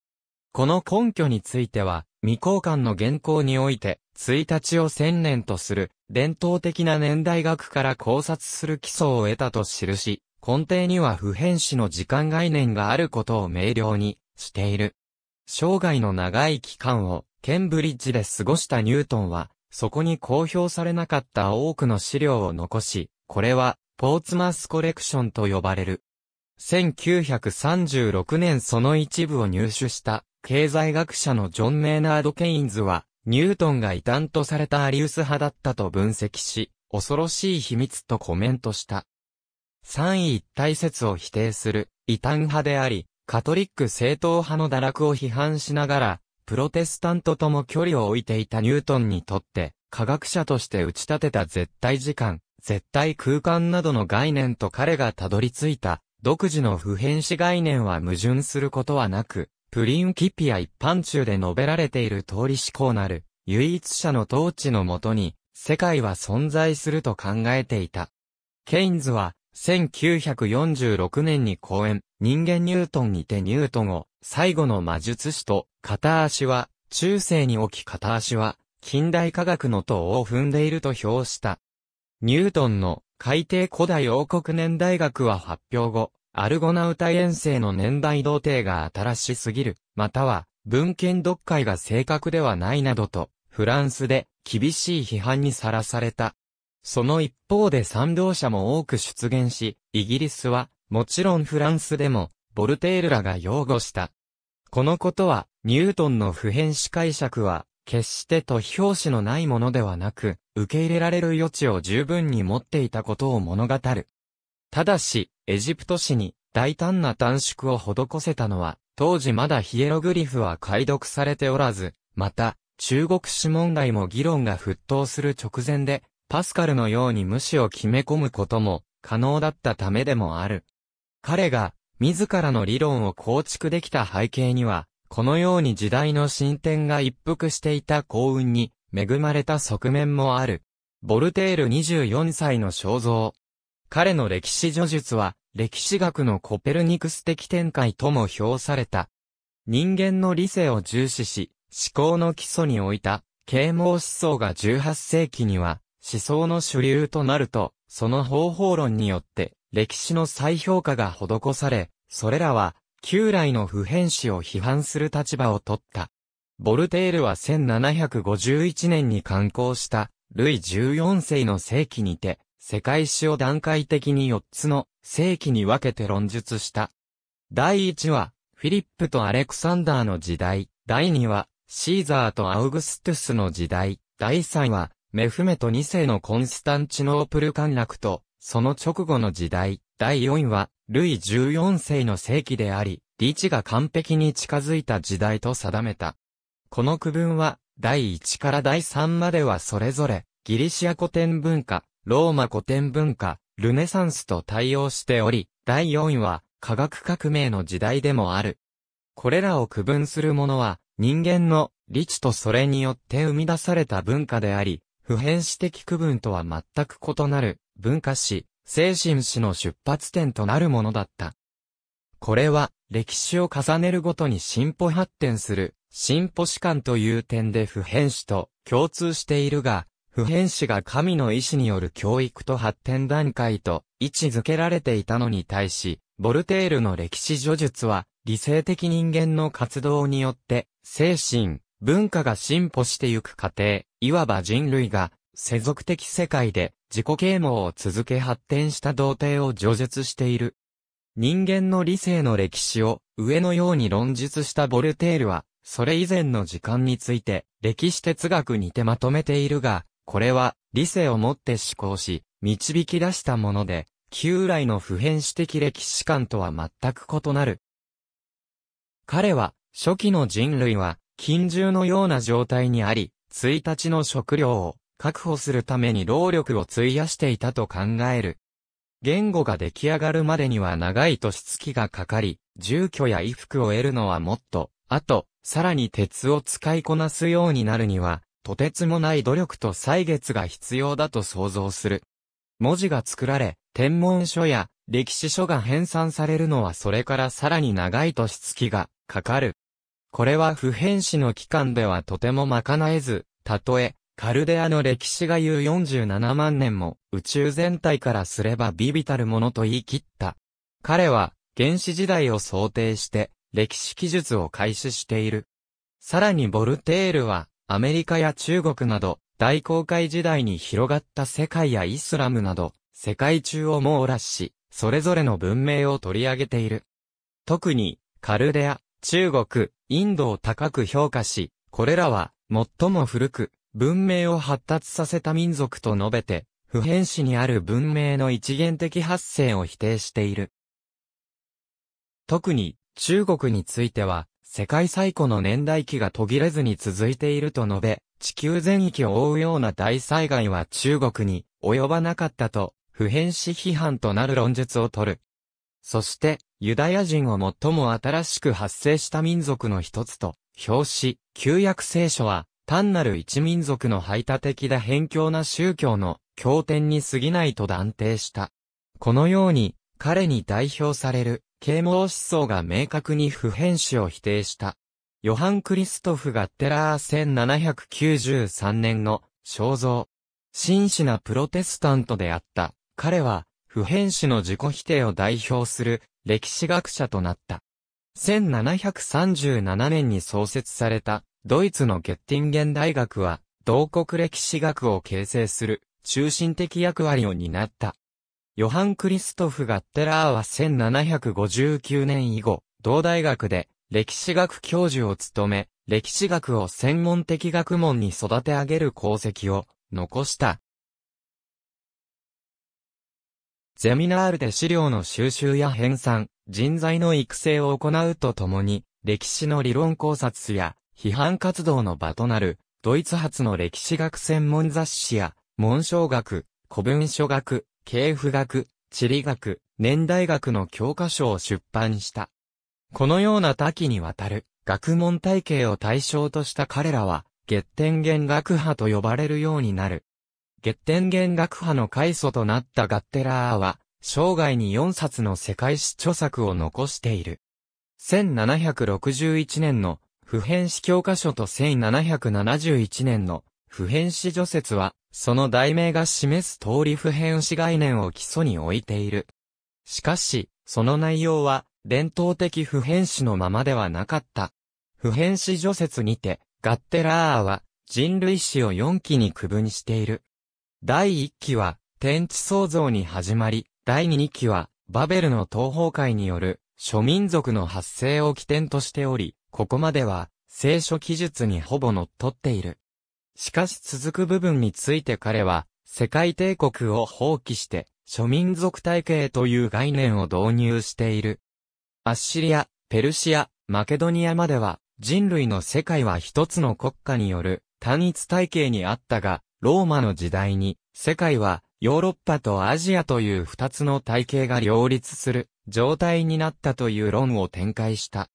この根拠については、未交換の原稿において、1日を1000年とする、伝統的な年代学から考察する基礎を得たと記し、根底には普遍史の時間概念があることを明瞭にしている。生涯の長い期間をケンブリッジで過ごしたニュートンは、そこに公表されなかった多くの資料を残し、これは、ポーツマスコレクションと呼ばれる。1936年その一部を入手した経済学者のジョン・メーナード・ケインズは、ニュートンが異端とされたアリウス派だったと分析し、恐ろしい秘密とコメントした。三位一体説を否定する異端派であり、カトリック正統派の堕落を批判しながら、プロテスタントとも距離を置いていたニュートンにとって、科学者として打ち立てた絶対時間、絶対空間などの概念と彼がたどり着いた、独自の普遍史概念は矛盾することはなく、プリンキピア一般中で述べられている通り思考なる、唯一者の統治のもとに、世界は存在すると考えていた。ケインズは、1946年に講演、人間ニュートンにてニュートンを、最後の魔術師と片足は、中世に置き片足は、近代科学の塔を踏んでいると評した。ニュートンの海底古代王国年代学は発表後、アルゴナウタ遠征の年代同定が新しすぎる、または文献読解が正確ではないなどと、フランスで厳しい批判にさらされた。その一方で賛同者も多く出現し、イギリスは、もちろんフランスでも、ボルテールらが擁護した。このことは、ニュートンの普遍史解釈は、決してと批評史のないものではなく、受け入れられる余地を十分に持っていたことを物語る。ただし、エジプト史に大胆な短縮を施せたのは、当時まだヒエログリフは解読されておらず、また、中国史問題も議論が沸騰する直前で、パスカルのように無視を決め込むことも可能だったためでもある。彼が、自らの理論を構築できた背景には、このように時代の進展が一服していた幸運に恵まれた側面もある。ボルテール24歳の肖像。彼の歴史叙述は、歴史学のコペルニクス的展開とも評された。人間の理性を重視し、思考の基礎に置いた、啓蒙思想が18世紀には、思想の主流となると、その方法論によって、歴史の再評価が施され、それらは、旧来の普遍史を批判する立場を取った。ボルテールは1751年に刊行した、ルイ14世の世紀にて、世界史を段階的に4つの世紀に分けて論述した。第1は、フィリップとアレクサンダーの時代。第2は、シーザーとアウグストゥスの時代。第3は、メフメト2世のコンスタンチノープル陥落と、その直後の時代。第4は、ルイ14世の世紀であり、リチが完璧に近づいた時代と定めた。この区分は、第1から第3まではそれぞれ、ギリシア古典文化、ローマ古典文化、ルネサンスと対応しており、第4位は、科学革命の時代でもある。これらを区分するものは、人間のリチとそれによって生み出された文化であり、普遍史的区分とは全く異なる文化史、精神史の出発点となるものだった。これは、歴史を重ねるごとに進歩発展する、進歩史観という点で普遍史と共通しているが、普遍史が神の意志による教育と発展段階と位置づけられていたのに対し、ボルテールの歴史叙述は、理性的人間の活動によって、精神、文化が進歩してゆく過程、いわば人類が、世俗的世界で自己啓蒙を続け発展した童貞を除述している。人間の理性の歴史を上のように論述したボルテールは、それ以前の時間について歴史哲学にてまとめているが、これは理性をもって思考し、導き出したもので、旧来の普遍史的歴史観とは全く異なる。彼は、初期の人類は、近獣のような状態にあり、1日の食料を、確保するために労力を費やしていたと考える。言語が出来上がるまでには長い年月がかかり、住居や衣服を得るのはもっと、あと、さらに鉄を使いこなすようになるには、とてつもない努力と歳月が必要だと想像する。文字が作られ、天文書や歴史書が編纂されるのはそれからさらに長い年月がかかる。これは普遍史の期間ではとても賄えず、たとえカルデアの歴史が言う47万年も宇宙全体からすればビビたるものと言い切った。彼は原始時代を想定して歴史記述を開始している。さらにボルテールはアメリカや中国など大航海時代に広がった世界やイスラムなど世界中を網羅し、それぞれの文明を取り上げている。特にカルデア、中国、インドを高く評価し、これらは最も古く、文明を発達させた民族と述べて、普遍史にある文明の一元的発生を否定している。特に、中国については、世界最古の年代記が途切れずに続いていると述べ、地球全域を覆うような大災害は中国に及ばなかったと、普遍史批判となる論述を取る。そして、ユダヤ人を最も新しく発生した民族の一つと、表紙、旧約聖書は、単なる一民族の排他的で偏境な宗教の経典に過ぎないと断定した。このように、彼に代表される、啓蒙思想が明確に普遍史を否定した。ヨハン・クリストフ・ガッテラー1793年の肖像。真摯なプロテスタントであった。彼は、普遍史の自己否定を代表する歴史学者となった。1737年に創設されたドイツのゲッティンゲン大学は、同国歴史学を形成する、中心的役割を担った。ヨハン・クリストフ・ガッテラーは1759年以後、同大学で歴史学教授を務め、歴史学を専門的学問に育て上げる功績を残した。ゼミナールで資料の収集や編纂、人材の育成を行うとともに、歴史の理論考察や批判活動の場となる、ドイツ発の歴史学専門雑誌や、文章学、古文書学、経譜学、地理学、年代学の教科書を出版した。このような多岐にわたる学問体系を対象とした彼らは、月天元学派と呼ばれるようになる。月天元学派の開祖となったガッテラーは、生涯に4冊の世界史著作を残している。1761年の普遍史教科書と1771年の普遍史除説は、その題名が示す通り普遍史概念を基礎に置いている。しかし、その内容は、伝統的普遍史のままではなかった。普遍史除説にて、ガッテラーは、人類史を4期に区分している。第1期は、天地創造に始まり、第2期は、バベルの東方界による、諸民族の発生を起点としており、ここまでは、聖書記述にほぼ乗っ取っている。しかし続く部分について彼は、世界帝国を放棄して、諸民族体系という概念を導入している。アッシリア、ペルシア、マケドニアまでは、人類の世界は一つの国家による単一体系にあったが、ローマの時代に、世界はヨーロッパとアジアという二つの体系が両立する状態になったという論を展開した。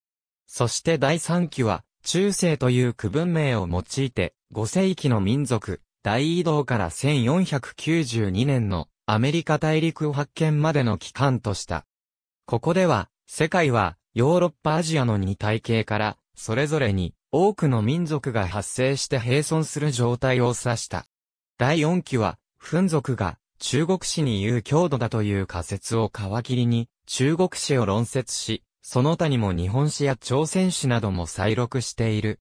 そして第三期は、中世という区分名を用いて、5世紀の民族、大移動から1492年のアメリカ大陸発見までの期間とした。ここでは、世界はヨーロッパアジアの2体系から、それぞれに多くの民族が発生して並存する状態を指した。第4期は、フ族が中国史に言う強度だという仮説を皮切りに、中国史を論説し、その他にも日本史や朝鮮史なども再録している。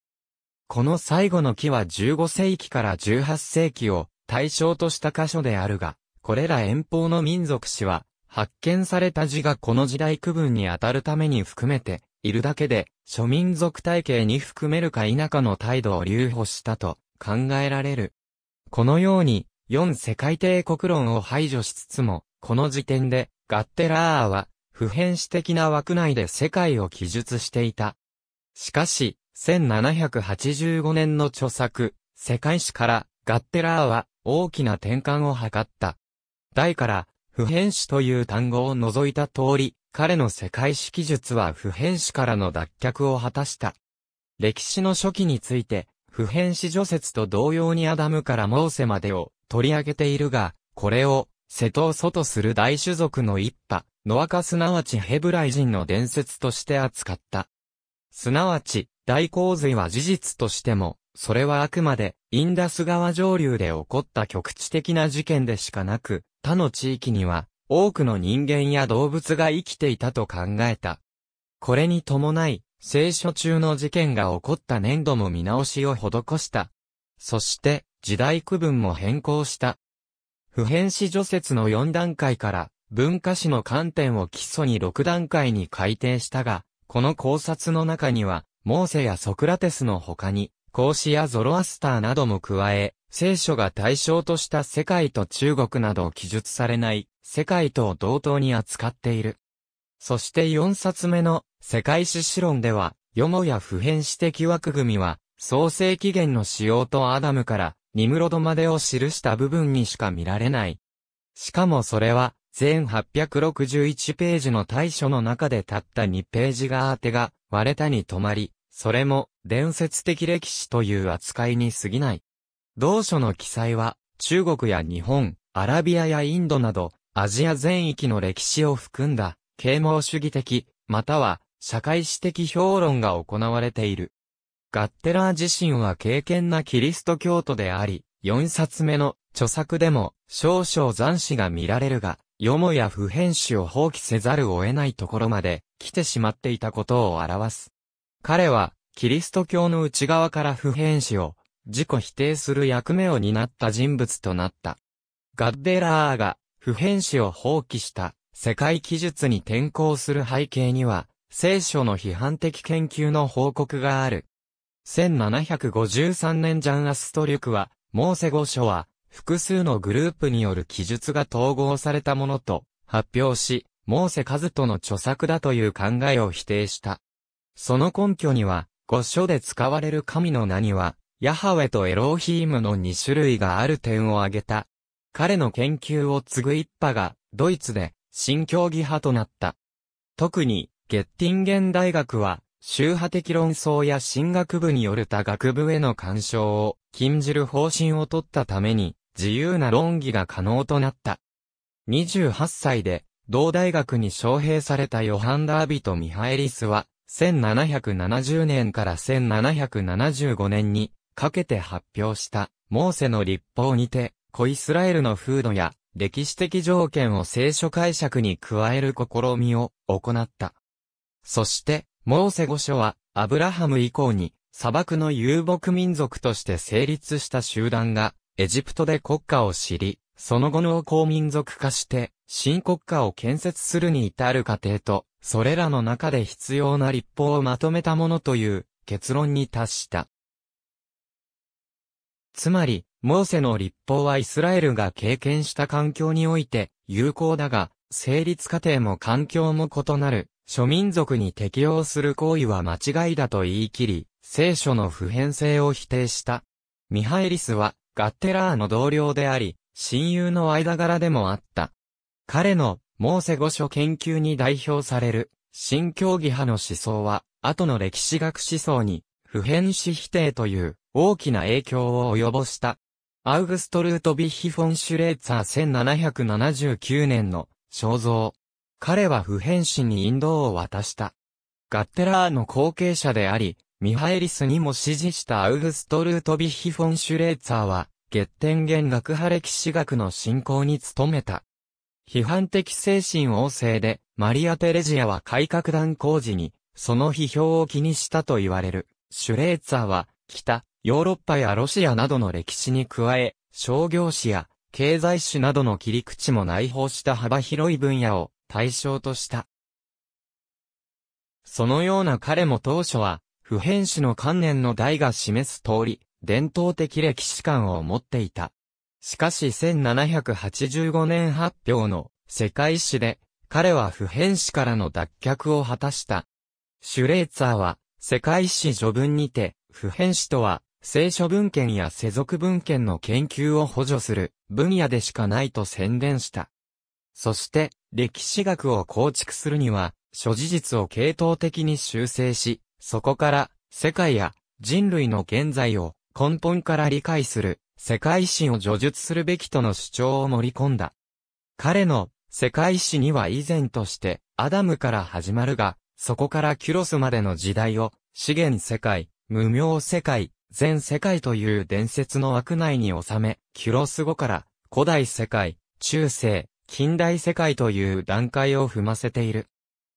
この最後の木は15世紀から18世紀を対象とした箇所であるが、これら遠方の民族史は、発見された字がこの時代区分に当たるために含めているだけで、諸民族体系に含めるか否かの態度を留保したと考えられる。このように、四世界帝国論を排除しつつも、この時点で、ガッテラーは、普遍史的な枠内で世界を記述していた。しかし、1785年の著作、世界史からガッテラーは大きな転換を図った。台から普遍史という単語を除いた通り、彼の世界史記述は普遍史からの脱却を果たした。歴史の初期について、普遍史除説と同様にアダムからモーセまでを取り上げているが、これを、瀬戸を外する大種族の一派、ノアカすなわちヘブライ人の伝説として扱った。すなわち、大洪水は事実としても、それはあくまで、インダス川上流で起こった局地的な事件でしかなく、他の地域には、多くの人間や動物が生きていたと考えた。これに伴い、聖書中の事件が起こった年度も見直しを施した。そして、時代区分も変更した。普遍史除説の4段階から、文化史の観点を基礎に6段階に改定したが、この考察の中には、モーセやソクラテスの他に、孔子やゾロアスターなども加え、聖書が対象とした世界と中国などを記述されない世界とを同等に扱っている。そして4冊目の世界史史論では、よもや普遍史的枠組みは、創世紀元の使用とアダムからニムロドまでを記した部分にしか見られない。しかもそれは、1861ページの大書の中でたった2ページが当てが割れたに止まり、それも伝説的歴史という扱いに過ぎない。同書の記載は中国や日本、アラビアやインドなどアジア全域の歴史を含んだ啓蒙主義的または社会史的評論が行われている。ガッテラー自身は敬虔なキリスト教徒であり、4冊目の著作でも少々残死が見られるが、よもや普遍主を放棄せざるを得ないところまで来てしまっていたことを表す。彼は、キリスト教の内側から普遍主を自己否定する役目を担った人物となった。ガッデラーが普遍主を放棄した世界記述に転向する背景には、聖書の批判的研究の報告がある。1753年ジャン・アストリュクは、モーセ語書は、複数のグループによる記述が統合されたものと発表し、モーセカズトの著作だという考えを否定した。その根拠には、五書で使われる神の名には、ヤハウェとエローヒームの2種類がある点を挙げた。彼の研究を継ぐ一派が、ドイツで、新教義派となった。特に、ゲッティンゲン大学は、宗派的論争や進学部による他学部への干渉を禁じる方針を取ったために、自由な論議が可能となった。28歳で、同大学に招聘されたヨハン・ダービとミハエリスは、1770年から1775年にかけて発表したモーセの立法にて、小イスラエルの風土や歴史的条件を聖書解釈に加える試みを行った。そして、モーセ御書は、アブラハム以降に、砂漠の遊牧民族として成立した集団が、エジプトで国家を知り、その後の公民族化して、新国家を建設するに至る過程と、それらの中で必要な立法をまとめたものという結論に達した。つまり、モーセの立法はイスラエルが経験した環境において有効だが、成立過程も環境も異なる、諸民族に適用する行為は間違いだと言い切り、聖書の普遍性を否定した。ミハエリスは、ガッテラーの同僚であり、親友の間柄でもあった。彼の、モーセ五書研究に代表される、新教義派の思想は、後の歴史学思想に、普遍史否定という、大きな影響を及ぼした。アウグストルート・ビッヒ・フォン・シュレーツァー1779年の肖像。彼は普遍史に引導を渡した。ガッテラーの後継者であり、ミハエリスにも支持したアウグスト・ルートビッヒ・フォン・シュレーツァーは、月天元学派歴史学の進行に努めた。批判的精神旺盛で、マリア・テレジアは改革団工事に、その批評を気にしたと言われる。シュレーツァーは、北、ヨーロッパやロシアなどの歴史に加え、商業史や経済史などの切り口も内包した幅広い分野を対象とした。そのような彼も当初は普遍史の観念の題が示す通り、伝統的歴史観を持っていた。しかし1785年発表の世界史で、彼は普遍史からの脱却を果たした。シュレーツァーは、世界史序文にて、普遍史とは、聖書文献や世俗文献の研究を補助する分野でしかないと宣伝した。そして、歴史学を構築するには、諸事実を系統的に修正し、そこから、世界や人類の現在を根本から理解する、世界史を叙述するべきとの主張を盛り込んだ。彼の世界史には以前として、アダムから始まるが、そこからキュロスまでの時代を、資源世界、無名世界、全世界という伝説の枠内に収め、キュロス語から古代世界、中世、近代世界という段階を踏ませている。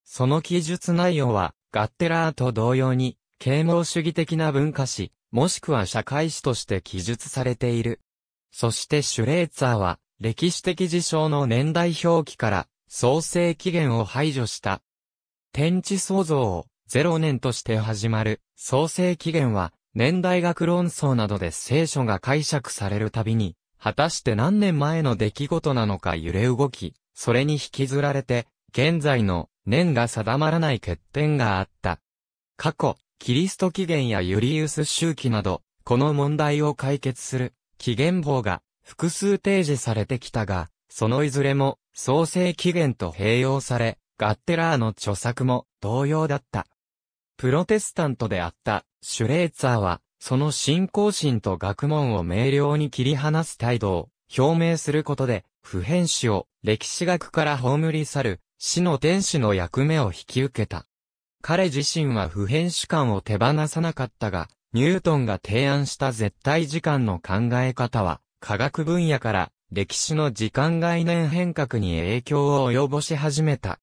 その記述内容は、ガッテラーと同様に、啓蒙主義的な文化史、もしくは社会史として記述されている。そしてシュレーツァーは、歴史的事象の年代表記から、創生期限を排除した。天地創造を0年として始まる創生期限は年代学論争などで聖書が解釈されるたびに、果たして何年前の出来事なのか揺れ動き、それに引きずられて、現在の年が定まらない欠点があった。過去、キリスト起源やユリウス周期など、この問題を解決する紀元法が複数提示されてきたが、そのいずれも創世期限と併用され、ガッテラーの著作も同様だった。プロテスタントであったシュレーツァーは、その信仰心と学問を明瞭に切り離す態度を表明することで、普遍史を歴史学から葬り去る死の天使の役目を引き受けた。彼自身は普遍主観を手放さなかったが、ニュートンが提案した絶対時間の考え方は、科学分野から歴史の時間概念変革に影響を及ぼし始めた。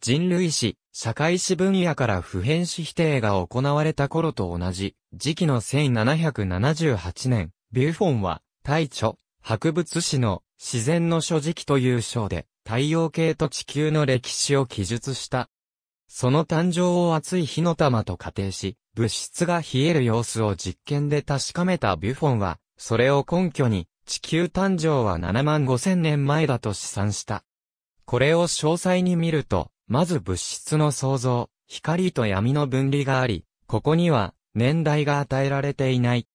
人類史、社会史分野から普遍史否定が行われた頃と同じ、時期の1778年、ビューフォンは、大著、博物史の自然の書籍という章で、太陽系と地球の歴史を記述した。その誕生を熱い火の玉と仮定し、物質が冷える様子を実験で確かめたビュフォンは、それを根拠に、地球誕生は7万5千年前だと試算した。これを詳細に見ると、まず物質の創造、光と闇の分離があり、ここには年代が与えられていない。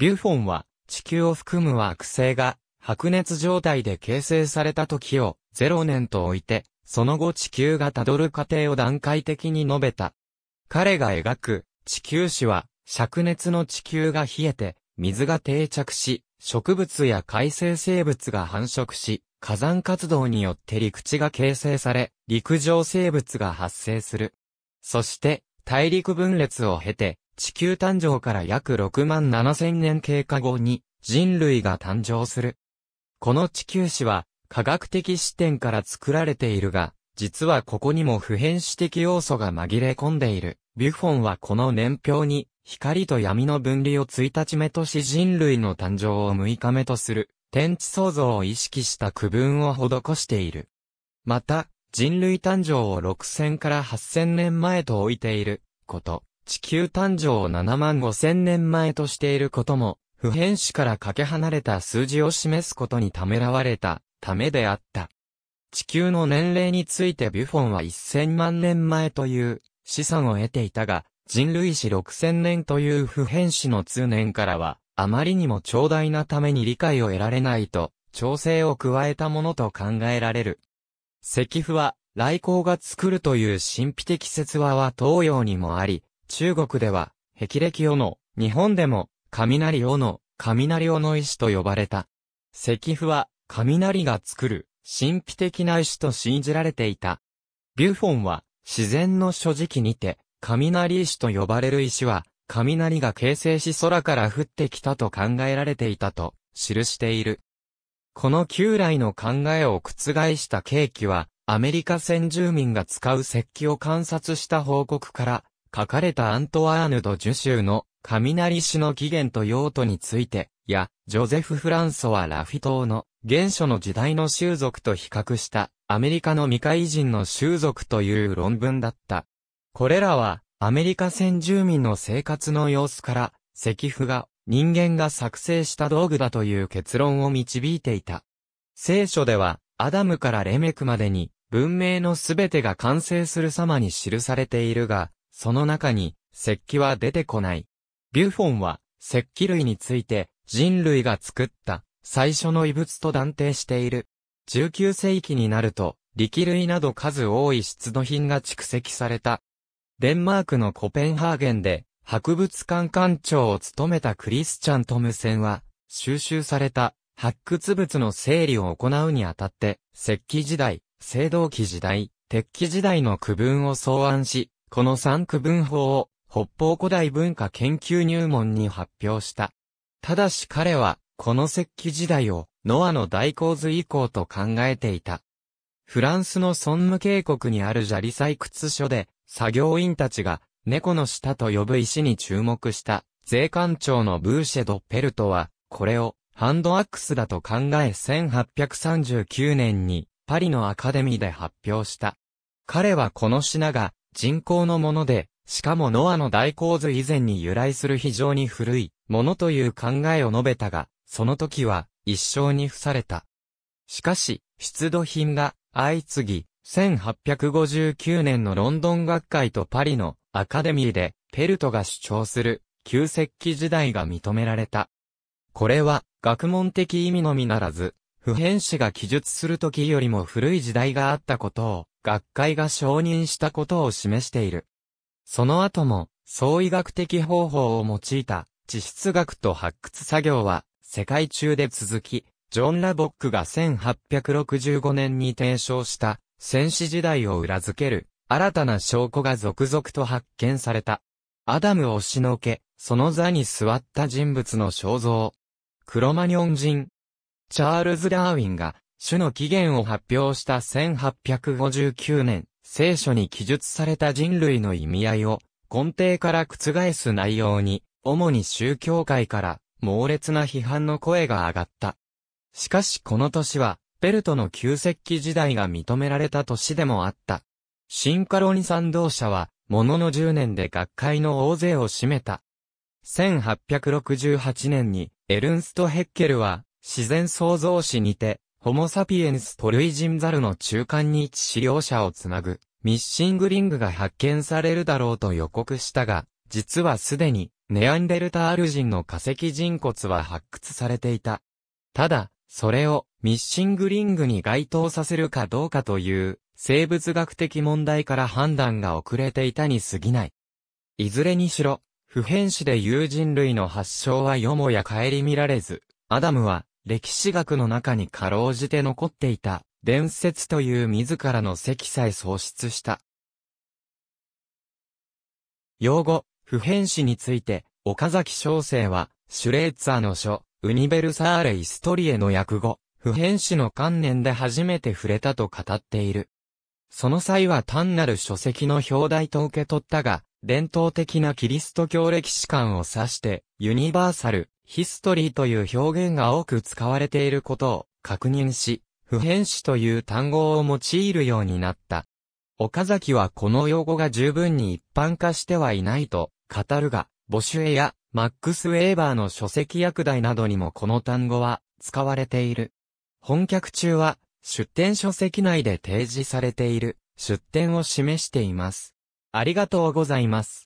ビュフォンは地球を含む惑星が白熱状態で形成された時をゼロ年と置いて、その後地球がたどる過程を段階的に述べた。彼が描く地球史は、灼熱の地球が冷えて、水が定着し、植物や海生生物が繁殖し、火山活動によって陸地が形成され、陸上生物が発生する。そして、大陸分裂を経て、地球誕生から約6万7千年経過後に、人類が誕生する。この地球史は、科学的視点から作られているが、実はここにも普遍史的要素が紛れ込んでいる。ビュフォンはこの年表に、光と闇の分離を1日目とし人類の誕生を6日目とする、天地創造を意識した区分を施している。また、人類誕生を6000から8000年前と置いていること、地球誕生を7万5000年前としていることも、普遍史からかけ離れた数字を示すことにためらわれたためであった。地球の年齢についてビュフォンは1000万年前という資産を得ていたが、人類史6000年という普遍史の通年からは、あまりにも長大なために理解を得られないと、調整を加えたものと考えられる。石符は、来光が作るという神秘的説話は東洋にもあり、中国では、霹靂をの、日本でも、雷をの、雷をの石と呼ばれた。石符は、雷が作る神秘的な石と信じられていた。ビュフォンは自然の所持機にて雷石と呼ばれる石は雷が形成し空から降ってきたと考えられていたと記している。この旧来の考えを覆した契機は、アメリカ先住民が使う石器を観察した報告から、書かれたアントワーヌド樹州の雷石の起源と用途について、や、ジョゼフ・フランソワ・ラフィ島の原初の時代の習俗と比較したアメリカの未開人の習俗という論文だった。これらはアメリカ先住民の生活の様子から石符が人間が作成した道具だという結論を導いていた。聖書ではアダムからレメクまでに文明のすべてが完成する様に記されているが、その中に石器は出てこない。ビュフォンは石器類について人類が作った最初の遺物と断定している。19世紀になると、力類など数多い出土品が蓄積された。デンマークのコペンハーゲンで、博物館館長を務めたクリスチャン・トムセンは、収集された発掘物の整理を行うにあたって、石器時代、青銅器時代、鉄器時代の区分を草案し、この3区分法を北方古代文化研究入門に発表した。ただし彼は、この石器時代をノアの大洪水以降と考えていた。フランスのソンム渓谷にある砂利採掘所で作業員たちが猫の舌と呼ぶ石に注目した税関長のブーシェド・ペルトはこれをハンドアックスだと考え1839年にパリのアカデミーで発表した。彼はこの品が人工のもので、しかもノアの大洪水以前に由来する非常に古いものという考えを述べたが、その時は一生に付された。しかし、出土品が相次ぎ、1859年のロンドン学会とパリのアカデミーで、ペルトが主張する旧石器時代が認められた。これは学問的意味のみならず、普遍史が記述する時よりも古い時代があったことを、学会が承認したことを示している。その後も、総医学的方法を用いた地質学と発掘作業は世界中で続き、ジョン・ラボックが1865年に提唱した戦死時代を裏付ける新たな証拠が続々と発見された。アダムを押しのけ、その座に座った人物の肖像。クロマニョン人。チャールズ・ダーウィンが種の起源を発表した1859年、聖書に記述された人類の意味合いを根底から覆す内容に、主に宗教界から猛烈な批判の声が上がった。しかしこの年は、ベルトの旧石器時代が認められた年でもあった。シンカロニ賛同者は、ものの10年で学会の大勢を占めた。1868年に、エルンスト・ヘッケルは、自然創造史にて、ホモ・サピエンスと類人ルの中間に一。資料両者をつなぐ、ミッシングリングが発見されるだろうと予告したが、実はすでに、ネアンデルタール人の化石人骨は発掘されていた。ただ、それをミッシングリングに該当させるかどうかという生物学的問題から判断が遅れていたに過ぎない。いずれにしろ、普遍史で有人類の発祥はよもや顧みられず、アダムは歴史学の中にかろうじて残っていた伝説という自らの席さえ喪失した。用語、普遍史について、岡崎小生は、シュレーツァーの書、ウニベルサーレ・イストリエの訳語、普遍史の観念で初めて触れたと語っている。その際は単なる書籍の表題と受け取ったが、伝統的なキリスト教歴史観を指して、ユニバーサル、ヒストリーという表現が多く使われていることを確認し、普遍史という単語を用いるようになった。岡崎はこの用語が十分に一般化してはいないと語るが、ボシュエやマックス・ウェーバーの書籍役題などにもこの単語は使われている。本客中は出典書籍内で提示されている出典を示しています。ありがとうございます。